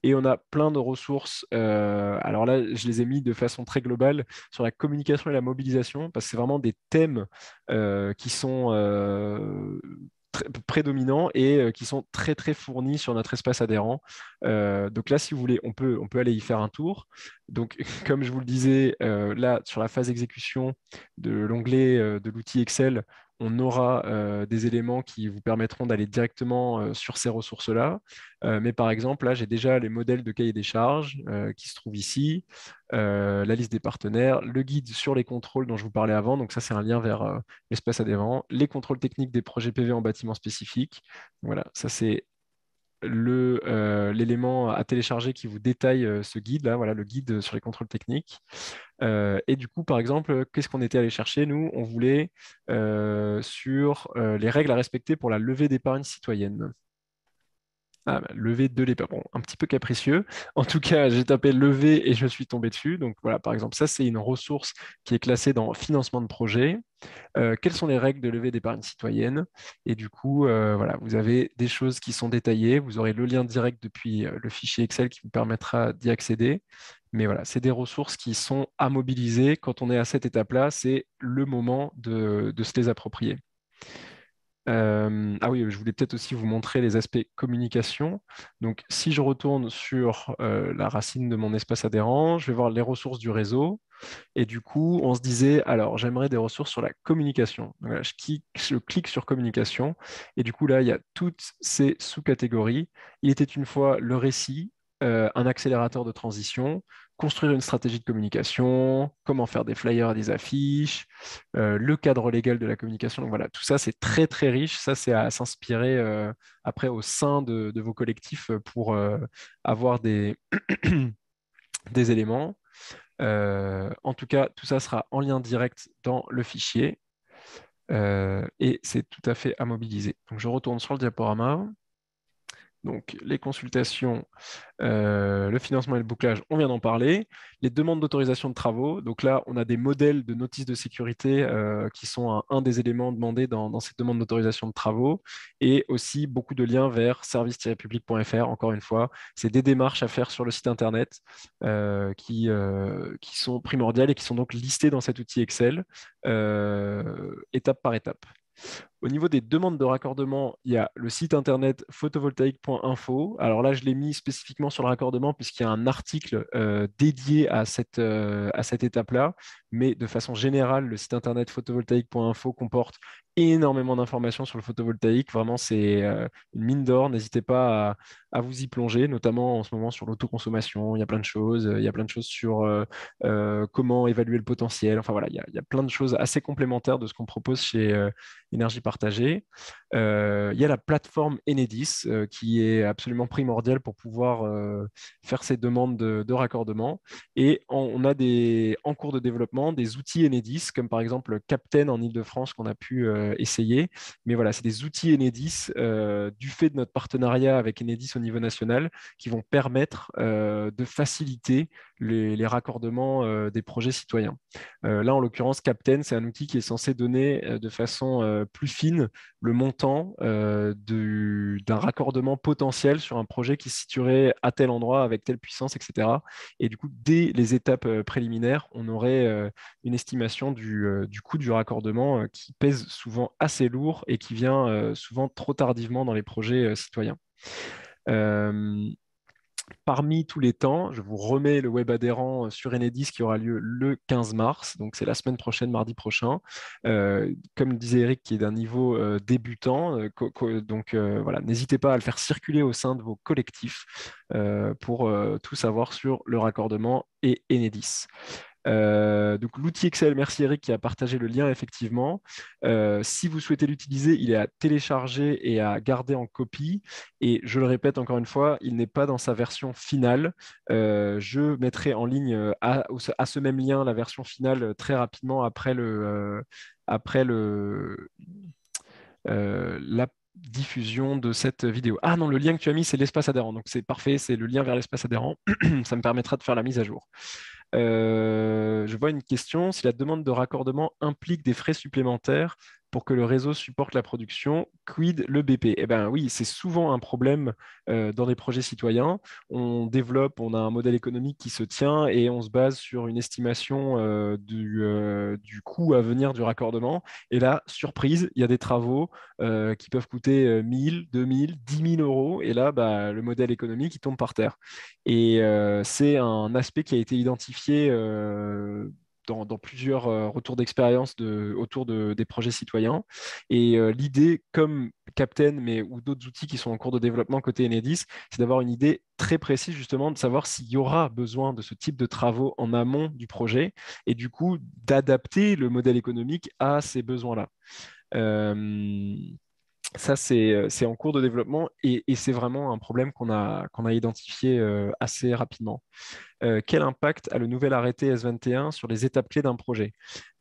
Et on a plein de ressources, alors là, je les ai mis de façon très globale, sur la communication et la mobilisation, parce que c'est vraiment des thèmes qui sont prédominants et euh, qui sont très très fournis sur notre espace adhérent. Euh, donc là, si vous voulez, on peut, on peut aller y faire un tour. Donc, comme je vous le disais, euh, là, sur la phase exécution de l'onglet de l'outil Excel, on aura euh, des éléments qui vous permettront d'aller directement euh, sur ces ressources-là. Euh, mais par exemple, là, j'ai déjà les modèles de cahier des charges qui se trouvent ici, la liste des partenaires, le guide sur les contrôles dont je vous parlais avant. Donc ça, c'est un lien vers l'espace à les contrôles techniques des projets PV en bâtiment spécifique. Voilà, ça c'est euh, l'élément à télécharger qui vous détaille euh, ce guide, là, voilà, le guide sur les contrôles techniques. Euh, et du coup, par exemple, qu'est-ce qu'on était allé chercher Nous, on voulait sur les règles à respecter pour la levée d'épargne citoyenne. Ah, bah, de l'épargne. un petit peu capricieux. En tout cas, j'ai tapé levée et je suis tombé dessus. Donc voilà, par exemple, ça, c'est une ressource qui est classée dans financement de projet. Euh, quelles sont les règles de levée d'épargne citoyenne. Et du coup, euh, voilà, vous avez des choses qui sont détaillées. Vous aurez le lien direct depuis euh, le fichier Excel qui vous permettra d'y accéder. Mais voilà, c'est des ressources qui sont à mobiliser. Quand on est à cette étape-là, c'est le moment de se les approprier. Euh, ah oui, je voulais peut-être aussi vous montrer les aspects communication. Donc, si je retourne sur euh, la racine de mon espace adhérent, je vais voir les ressources du réseau. Et du coup, on se disait, alors, j'aimerais des ressources sur la communication. je, clique, sur communication. Et du coup, là, il y a toutes ces sous-catégories. Il était une fois le récit, euh, un accélérateur de transition, construire une stratégie de communication, comment faire des flyers et des affiches, euh, le cadre légal de la communication. Donc voilà, tout ça, c'est très très riche. Ça, c'est à, s'inspirer euh, après au sein de, vos collectifs pour euh, avoir des, des éléments. en tout cas, tout ça sera en lien direct dans le fichier et c'est tout à fait à mobiliser. Donc je retourne sur le diaporama. Donc les consultations, euh, le financement et le bouclage, on vient d'en parler. Les demandes d'autorisation de travaux, donc là on a des modèles de notices de sécurité euh, qui sont un, des éléments demandés dans, ces demandes d'autorisation de travaux et aussi beaucoup de liens vers service-public.fr, encore une fois. C'est des démarches à faire sur le site internet euh, qui sont primordiales et qui sont donc listées dans cet outil Excel étape par étape. Au niveau des demandes de raccordement, il y a le site internet photovoltaïque.info. Alors là, je l'ai mis spécifiquement sur le raccordement puisqu'il y a un article euh, dédié à cette, euh, cette étape-là. Mais de façon générale, le site internet photovoltaïque.info comporte énormément d'informations sur le photovoltaïque. Vraiment, c'est euh, une mine d'or. N'hésitez pas à, vous y plonger, notamment en ce moment sur l'autoconsommation. Il y a plein de choses. Il y a plein de choses sur comment évaluer le potentiel. Enfin voilà, il y a, plein de choses assez complémentaires de ce qu'on propose chez Énergie Partie. Euh, il y a la plateforme Enedis euh, qui est absolument primordiale pour pouvoir euh, faire ces demandes de, raccordement. Et on, a des, en cours de développement des outils Enedis, comme par exemple Captain en Ile-de-France qu'on a pu essayer. Mais voilà, c'est des outils Enedis du fait de notre partenariat avec Enedis au niveau national qui vont permettre de faciliter les, les raccordements des projets citoyens. là, en l'occurrence, Captain, c'est un outil qui est censé donner de façon plus le montant euh, d'un raccordement potentiel sur un projet qui se situerait à tel endroit avec telle puissance, etc. Et du coup, dès les étapes euh, préliminaires, on aurait euh, une estimation du, coût du raccordement qui pèse souvent assez lourd et qui vient souvent trop tardivement dans les projets citoyens parmi tous les temps. Je vous remets le web adhérent euh, sur Enedis qui aura lieu le 15 mars, donc c'est la semaine prochaine, mardi prochain. Euh, comme disait Eric, qui est d'un niveau euh, débutant, donc voilà, n'hésitez pas à le faire circuler au sein de vos collectifs pour tout savoir sur le raccordement et Enedis. Euh, donc l'outil Excel, merci Eric qui a partagé le lien effectivement. Euh, si vous souhaitez l'utiliser, il est à télécharger et à garder en copie. Et je le répète encore une fois, il n'est pas dans sa version finale. Euh, je mettrai en ligne à, ce même lien la version finale très rapidement après le après le la diffusion de cette vidéo. Ah non, le lien que tu as mis, c'est l'espace adhérent. Donc c'est parfait, c'est le lien vers l'espace adhérent. Ça me permettra de faire la mise à jour. Euh, je vois une question, si la demande de raccordement implique des frais supplémentaires, pour que le réseau supporte la production, quid le BP Eh bien oui, c'est souvent un problème euh, dans les projets citoyens. On développe, on a un modèle économique qui se tient et on se base sur une estimation euh, euh, du, coût à venir du raccordement. Et là, surprise, il y a des travaux qui peuvent coûter 1000, 2000, 10 000 euros. Et là, bah, le modèle économique, il tombe par terre. Et c'est un aspect qui a été identifié dans, plusieurs euh, retours d'expérience de, autour des projets citoyens. Et euh, l'idée, comme Captain, mais ou d'autres outils qui sont en cours de développement côté Enedis, c'est d'avoir une idée très précise justement de savoir s'il y aura besoin de ce type de travaux en amont du projet et du coup d'adapter le modèle économique à ces besoins-là. Euh, ça, c'est en cours de développement et, c'est vraiment un problème qu'on a, a, identifié assez rapidement. Euh, quel impact a le nouvel arrêté S21 sur les étapes clés d'un projet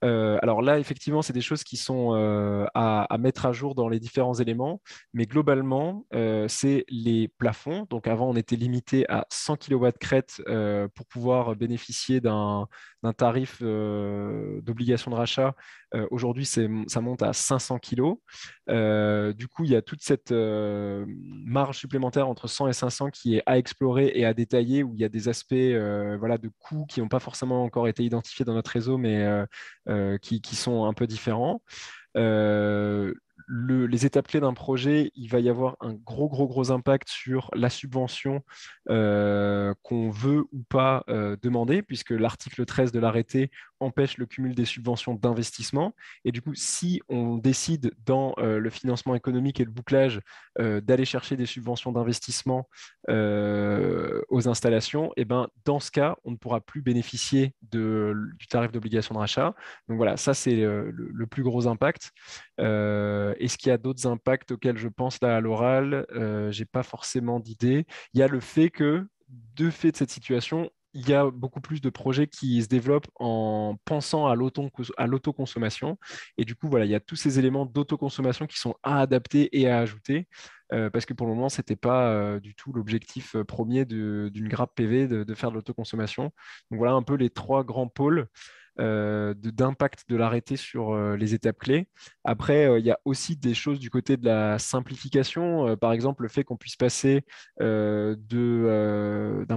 euh, Alors là, effectivement, c'est des choses qui sont euh, à, mettre à jour dans les différents éléments, mais globalement, c'est les plafonds. Donc avant, on était limité à 100 kW crête pour pouvoir bénéficier d'un tarif d'obligation de rachat. Aujourd'hui, ça monte à 500 kg. du coup, il y a toute cette marge supplémentaire entre 100 et 500 qui est à explorer et à détailler, où il y a des aspects euh, voilà, de coûts qui n'ont pas forcément encore été identifiés dans notre réseau, mais euh, euh, qui, sont un peu différents les étapes clés d'un projet, il va y avoir un gros, gros, gros impact sur la subvention euh, qu'on veut ou pas euh, demander, puisque l'article 13 de l'arrêté empêche le cumul des subventions d'investissement. Et du coup, si on décide dans euh, le financement économique et le bouclage d'aller chercher des subventions d'investissement aux installations, et eh ben, dans ce cas, on ne pourra plus bénéficier du tarif d'obligation de rachat. Donc voilà, ça c'est le, plus gros impact. Euh, est-ce qu'il y a d'autres impacts auxquels je pense là à l'oral euh, Je n'ai pas forcément d'idée. Il y a le fait que, de fait de cette situation, il y a beaucoup plus de projets qui se développent en pensant à l'autoconsommation. Et du coup, voilà, il y a tous ces éléments d'autoconsommation qui sont à adapter et à ajouter, euh, parce que pour le moment, ce n'était pas du tout l'objectif premier d'une grappe PV de, de faire de l'autoconsommation. Donc voilà un peu les trois grands pôles. Euh, d'impact de, de l'arrêté sur euh, les étapes clés. Après, euh, il y a aussi des choses du côté de la simplification, par exemple le fait qu'on puisse passer d'un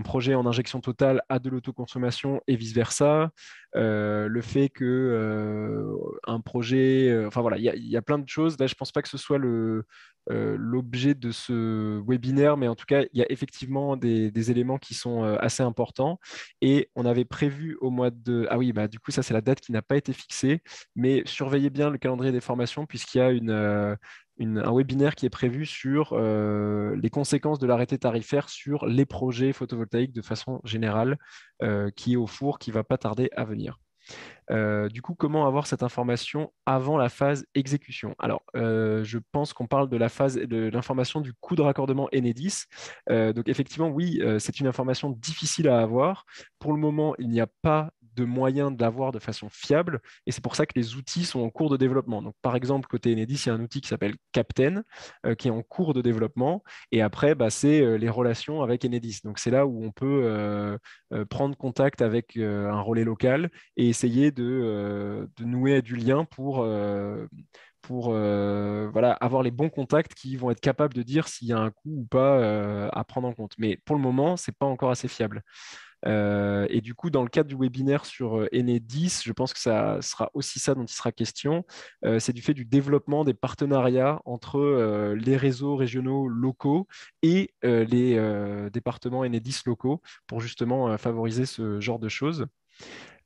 projet en injection totale à de l'autoconsommation et vice-versa. Euh, le fait que euh, un projet, euh, enfin voilà, il y, a plein de choses. Là, je pense pas que ce soit le l'objet de ce webinaire, mais en tout cas, il y a effectivement des, éléments qui sont assez importants. Et on avait prévu au mois de... Ah oui, bah, du coup, ça, c'est la date qui n'a pas été fixée, mais surveillez bien le calendrier des formations puisqu'il y a une, un webinaire qui est prévu sur euh, les conséquences de l'arrêté tarifaire sur les projets photovoltaïques de façon générale, euh, qui est au four, qui va pas tarder à venir. Euh, du coup, comment avoir cette information avant la phase exécution Alors, je pense qu'on parle de la phase de l'information du coût de raccordement Enedis. donc, effectivement, oui, c'est une information difficile à avoir. Pour le moment, il n'y a pas de moyens de l'avoir de façon fiable. Et c'est pour ça que les outils sont en cours de développement. Donc, par exemple, côté Enedis, il y a un outil qui s'appelle Captain, euh, qui est en cours de développement. Et après, bah, c'est euh, les relations avec Enedis. Donc, c'est là où on peut euh, prendre contact avec un relais local et essayer de, nouer du lien pour pour voilà, avoir les bons contacts qui vont être capables de dire s'il y a un coût ou pas à prendre en compte. Mais pour le moment, ce n'est pas encore assez fiable. Euh, et du coup, dans le cadre du webinaire sur Enedis, euh, je pense que ça sera aussi ça dont il sera question. Euh, c'est du fait du développement des partenariats entre les réseaux régionaux locaux et les départements Enedis locaux pour justement favoriser ce genre de choses.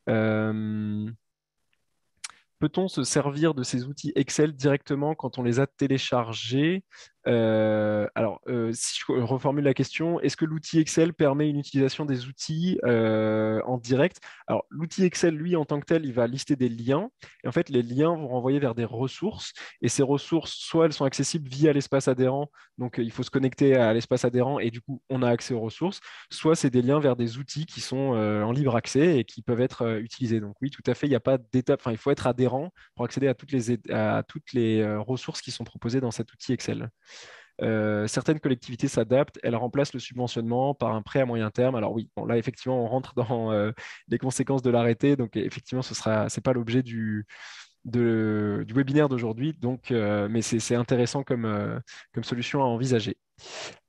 Peut-on se servir de ces outils Excel directement quand on les a téléchargés euh, alors, euh, si je reformule la question, est-ce que l'outil Excel permet une utilisation des outils euh, en direct Alors, l'outil Excel, lui, en tant que tel, il va lister des liens. Et en fait, les liens vont renvoyer vers des ressources. Et ces ressources, soit elles sont accessibles via l'espace adhérent, donc il faut se connecter à l'espace adhérent et du coup, on a accès aux ressources, soit c'est des liens vers des outils qui sont en libre accès et qui peuvent être utilisés. Donc oui, tout à fait, il n'y a pas d'étape, enfin, il faut être adhérent pour accéder à toutes à toutes les ressources qui sont proposées dans cet outil Excel. Euh, certaines collectivités s'adaptent, elles remplacent le subventionnement par un prêt à moyen terme. Alors oui, là effectivement on rentre dans euh, les conséquences de l'arrêté, donc effectivement ce sera, c'est pas l'objet du, du webinaire d'aujourd'hui. Euh, mais c'est intéressant euh, comme, solution à envisager.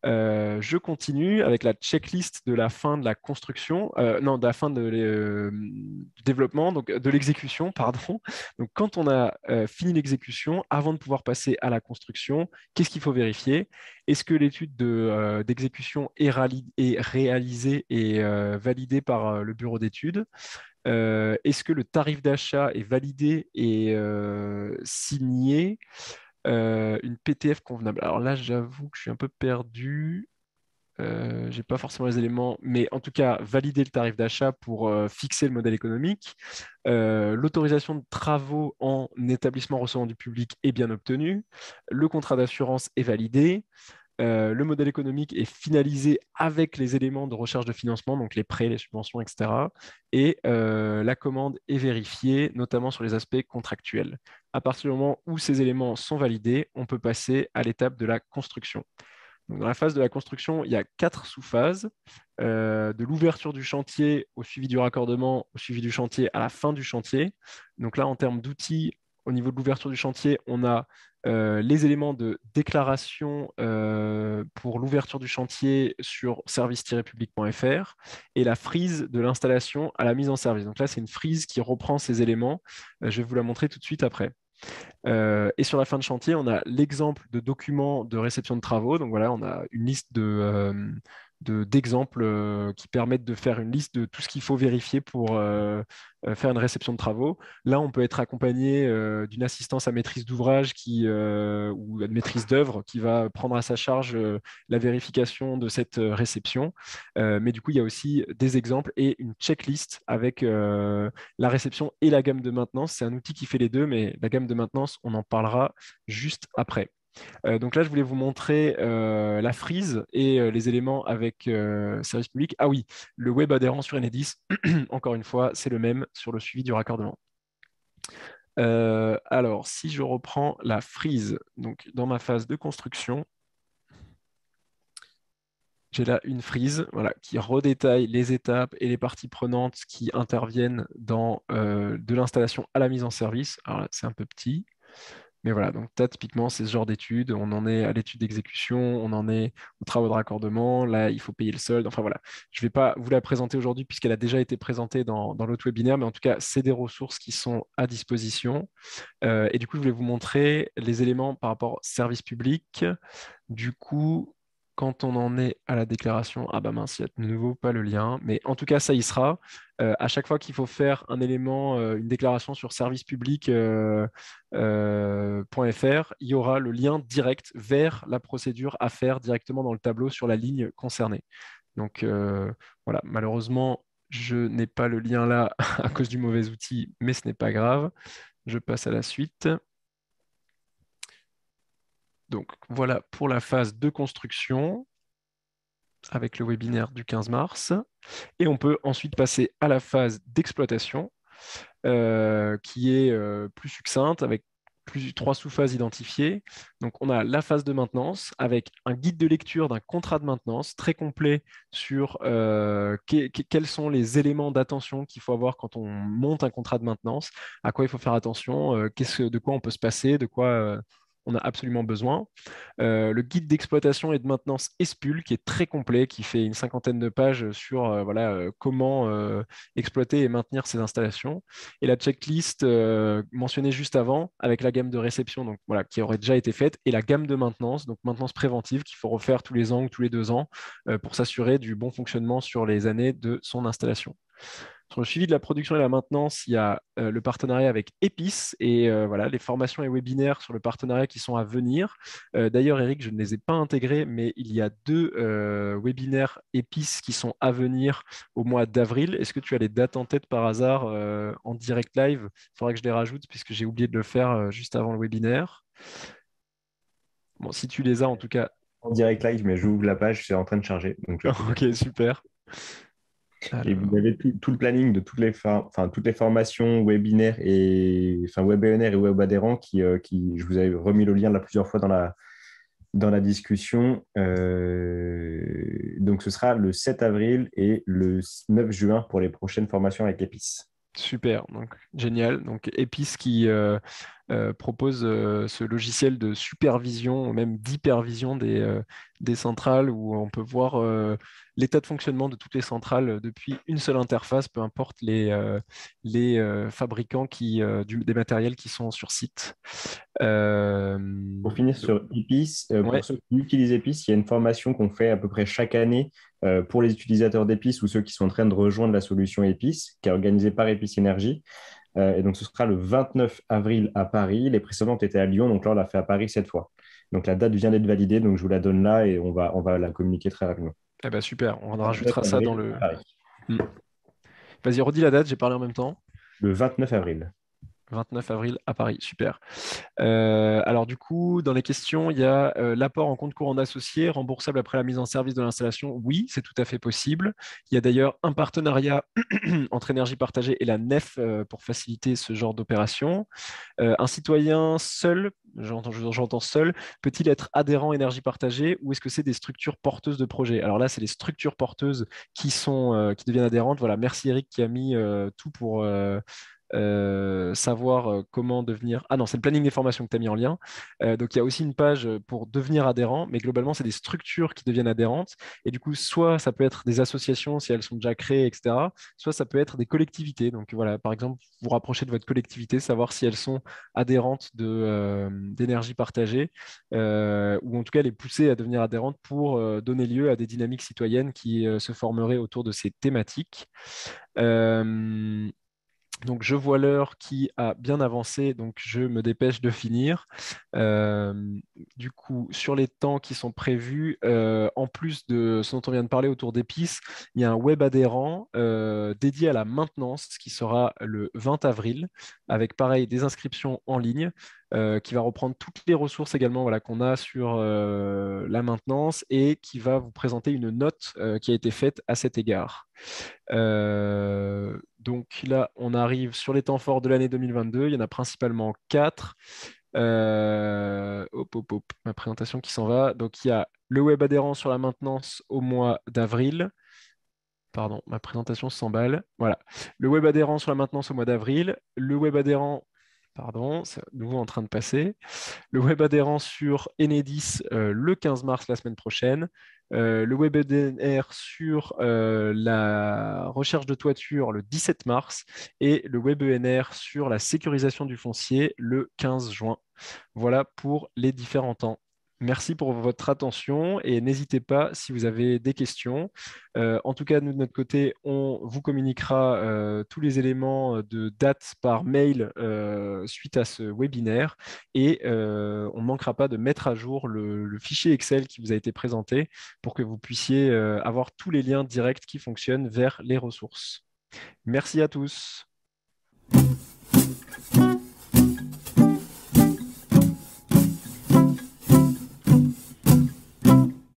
Euh, je continue avec la checklist de la fin de la construction, non, de la fin de du développement, donc de l'exécution, pardon. Donc, quand on a fini l'exécution, avant de pouvoir passer à la construction, qu'est-ce qu'il faut vérifier Est-ce que l'étude d'exécution de, est, est, réalisée et validée par le bureau d'études euh, est-ce que le tarif d'achat est validé et euh, signé euh, une PTF convenable Alors là, j'avoue que je suis un peu perdu. je n'ai pas forcément les éléments, mais en tout cas, valider le tarif d'achat pour fixer le modèle économique. L'autorisation de travaux en établissement recevant du public est bien obtenue. Le contrat d'assurance est validé. Euh, le modèle économique est finalisé avec les éléments de recherche de financement, donc les prêts, les subventions, etc. Et euh, la commande est vérifiée, notamment sur les aspects contractuels. À partir du moment où ces éléments sont validés, on peut passer à l'étape de la construction. dans la phase de la construction, il y a quatre sous-phases, euh, de l'ouverture du chantier au suivi du raccordement, au suivi du chantier à la fin du chantier. Donc là, en termes d'outils, au niveau de l'ouverture du chantier, on a euh, les éléments de déclaration euh, pour l'ouverture du chantier sur service-public.fr et la frise de l'installation à la mise en service. Donc là, c'est une frise qui reprend ces éléments. Euh, je vais vous la montrer tout de suite après. et sur la fin de chantier, on a l'exemple de documents de réception de travaux. Donc voilà, on a une liste de, d'exemples euh, qui permettent de faire une liste de tout ce qu'il faut vérifier pour euh, euh, faire une réception de travaux. Là, on peut être accompagné d'une assistance à maîtrise d'ouvrage ou à maîtrise d'œuvre qui va prendre à sa charge la vérification de cette réception. mais du coup, il y a aussi des exemples et une checklist avec la réception et la gamme de maintenance. C'est un outil qui fait les deux, mais la gamme de maintenance, on en parlera juste après. Euh, donc là, je voulais vous montrer euh, la frise et euh, les éléments avec service public. Ah oui, le web adhérent sur Enedis, encore une fois, c'est le même sur le suivi du raccordement. alors, si je reprends la frise, donc dans ma phase de construction, j'ai là une frise qui redétaille les étapes et les parties prenantes qui interviennent dans de l'installation à la mise en service. Alors là, c'est un peu petit. Mais voilà, donc typiquement, c'est ce genre d'études. On en est à l'étude d'exécution, on en est aux travaux de raccordement. Là, il faut payer le solde. Enfin voilà, je ne vais pas vous la présenter aujourd'hui puisqu'elle a déjà été présentée dans, l'autre webinaire, mais en tout cas, c'est des ressources qui sont à disposition. Euh, et du coup, je voulais vous montrer les éléments par rapport au service public. Du coup, quand on en est à la déclaration, ah bah mince, il n'y a de nouveau pas le lien. Mais en tout cas, ça y sera. Euh, à chaque fois qu'il faut faire un élément, euh, une déclaration sur servicepublic.fr, euh, il y aura le lien direct vers la procédure à faire directement dans le tableau sur la ligne concernée. Donc voilà, malheureusement, je n'ai pas le lien là à cause du mauvais outil, mais ce n'est pas grave. Je passe à la suite. Donc voilà pour la phase de construction avec le webinaire du 15 mars. Et on peut ensuite passer à la phase d'exploitation euh, qui est euh, plus succincte avec plus, trois sous-phases identifiées. Donc, on a la phase de maintenance avec un guide de lecture d'un contrat de maintenance très complet sur euh, quels sont les éléments d'attention qu'il faut avoir quand on monte un contrat de maintenance, à quoi il faut faire attention, de quoi on peut se passer, de quoi, on a absolument besoin. Euh, le guide d'exploitation et de maintenance ESPUL, qui est très complet, qui fait une cinquantaine de pages sur euh, voilà, euh, comment exploiter et maintenir ces installations. Et la checklist mentionnée juste avant, avec la gamme de réception donc, voilà, qui aurait déjà été faite, et la gamme de maintenance, donc maintenance préventive, qu'il faut refaire tous les ans ou tous les deux ans pour s'assurer du bon fonctionnement sur les années de son installation. Sur le suivi de la production et la maintenance, il y a euh, le partenariat avec Epice et euh, voilà les formations et webinaires sur le partenariat qui sont à venir. Euh, d'ailleurs, Eric, je ne les ai pas intégrés, mais il y a deux webinaires Epice qui sont à venir au mois d'avril. Est-ce que tu as les dates en tête par hasard en direct live Il que je les rajoute puisque j'ai oublié de le faire juste avant le webinaire. Bon, si tu les as en tout cas. En direct live, mais je j'ouvre la page, c'est en train de charger. ok, super. Et vous avez tout, le planning de toutes les, enfin, toutes les formations webinaires et enfin, webinaires et web adhérents qui, euh, qui, je vous avais remis le lien là plusieurs fois dans la, dans la discussion. Euh, donc ce sera le 7 avril et le 9 juin pour les prochaines formations avec Epice. Super, donc génial. Donc Epice qui euh, euh, propose euh, ce logiciel de supervision, ou même d'hypervision euh, des, centrales, où on peut voir l'état de fonctionnement de toutes les centrales depuis une seule interface, peu importe les, fabricants qui, des matériels qui sont sur site. Pour finir sur EPIS, pour ceux qui utilisent EPIS, il y a une formation qu'on fait à peu près chaque année pour les utilisateurs d'EPIS ou ceux qui sont en train de rejoindre la solution EPIS, qui est organisée par EPIS Energy. Euh, et donc, ce sera le 29 avril à Paris. Les précédentes étaient à Lyon, donc là, on l'a fait à Paris cette fois. Donc, la date vient d'être validée, donc je vous la donne là et on va, on va la communiquer très rapidement. Eh ben, super, on rajoutera ça dans le. Hmm. Vas-y, redis la date, j'ai parlé en même temps. Le 29 avril. 29 avril à Paris, super. Euh, alors du coup, dans les questions, il y a euh, l'apport en compte courant associé, remboursable après la mise en service de l'installation. Oui, c'est tout à fait possible. Il y a d'ailleurs un partenariat entre Énergie Partagée et la NEF euh, pour faciliter ce genre d'opération. un citoyen seul, j'entends seul, peut-il être adhérent Énergie Partagée ou est-ce que c'est des structures porteuses de projets Alors là, c'est les structures porteuses qui, sont, qui deviennent adhérentes. Voilà, merci Eric qui a mis tout pour euh, savoir euh, comment devenir. Ah non, c'est le planning des formations que tu as mis en lien. Euh, donc il y a aussi une page pour devenir adhérent, mais globalement, c'est des structures qui deviennent adhérentes. Et du coup, soit ça peut être des associations si elles sont déjà créées, etc. Soit ça peut être des collectivités. Donc voilà, par exemple, vous rapprocher de votre collectivité, savoir si elles sont adhérentes d'énergie partagée, ou en tout cas les pousser à devenir adhérentes pour donner lieu à des dynamiques citoyennes qui se formeraient autour de ces thématiques. Euh, donc je vois l'heure qui a bien avancé, donc je me dépêche de finir. Euh, du coup, sur les temps qui sont prévus, euh, en plus de ce dont on vient de parler autour d'épices, il y a un web adhérent euh, dédié à la maintenance qui sera le 20 avril, avec pareil des inscriptions en ligne. Euh, qui va reprendre toutes les ressources également voilà, qu'on a sur euh, la maintenance et qui va vous présenter une note euh, qui a été faite à cet égard. donc là, on arrive sur les temps forts de l'année 2022. Il y en a principalement quatre. Hop, hop, hop, ma présentation qui s'en va. Donc il y a le web adhérent sur la maintenance au mois d'avril pardon, ma présentation s'emballe. Voilà. Le web adhérent sur la maintenance au mois d'avril, le web adhérent pardon, c'est nouveau en train de passer. Le web adhérent sur Enedis euh, le 15 mars, la semaine prochaine. Euh, le webinaire sur euh, la recherche de toiture le 17 mars et le webENR sur la sécurisation du foncier le 15 juin. Voilà pour les différents temps. Merci pour votre attention et n'hésitez pas si vous avez des questions. Euh, en tout cas, nous de notre côté, on vous communiquera euh, tous les éléments de date par mail euh, suite à ce webinaire et on ne manquera pas de mettre à jour le, fichier Excel qui vous a été présenté pour que vous puissiez avoir tous les liens directs qui fonctionnent vers les ressources. Merci à tous.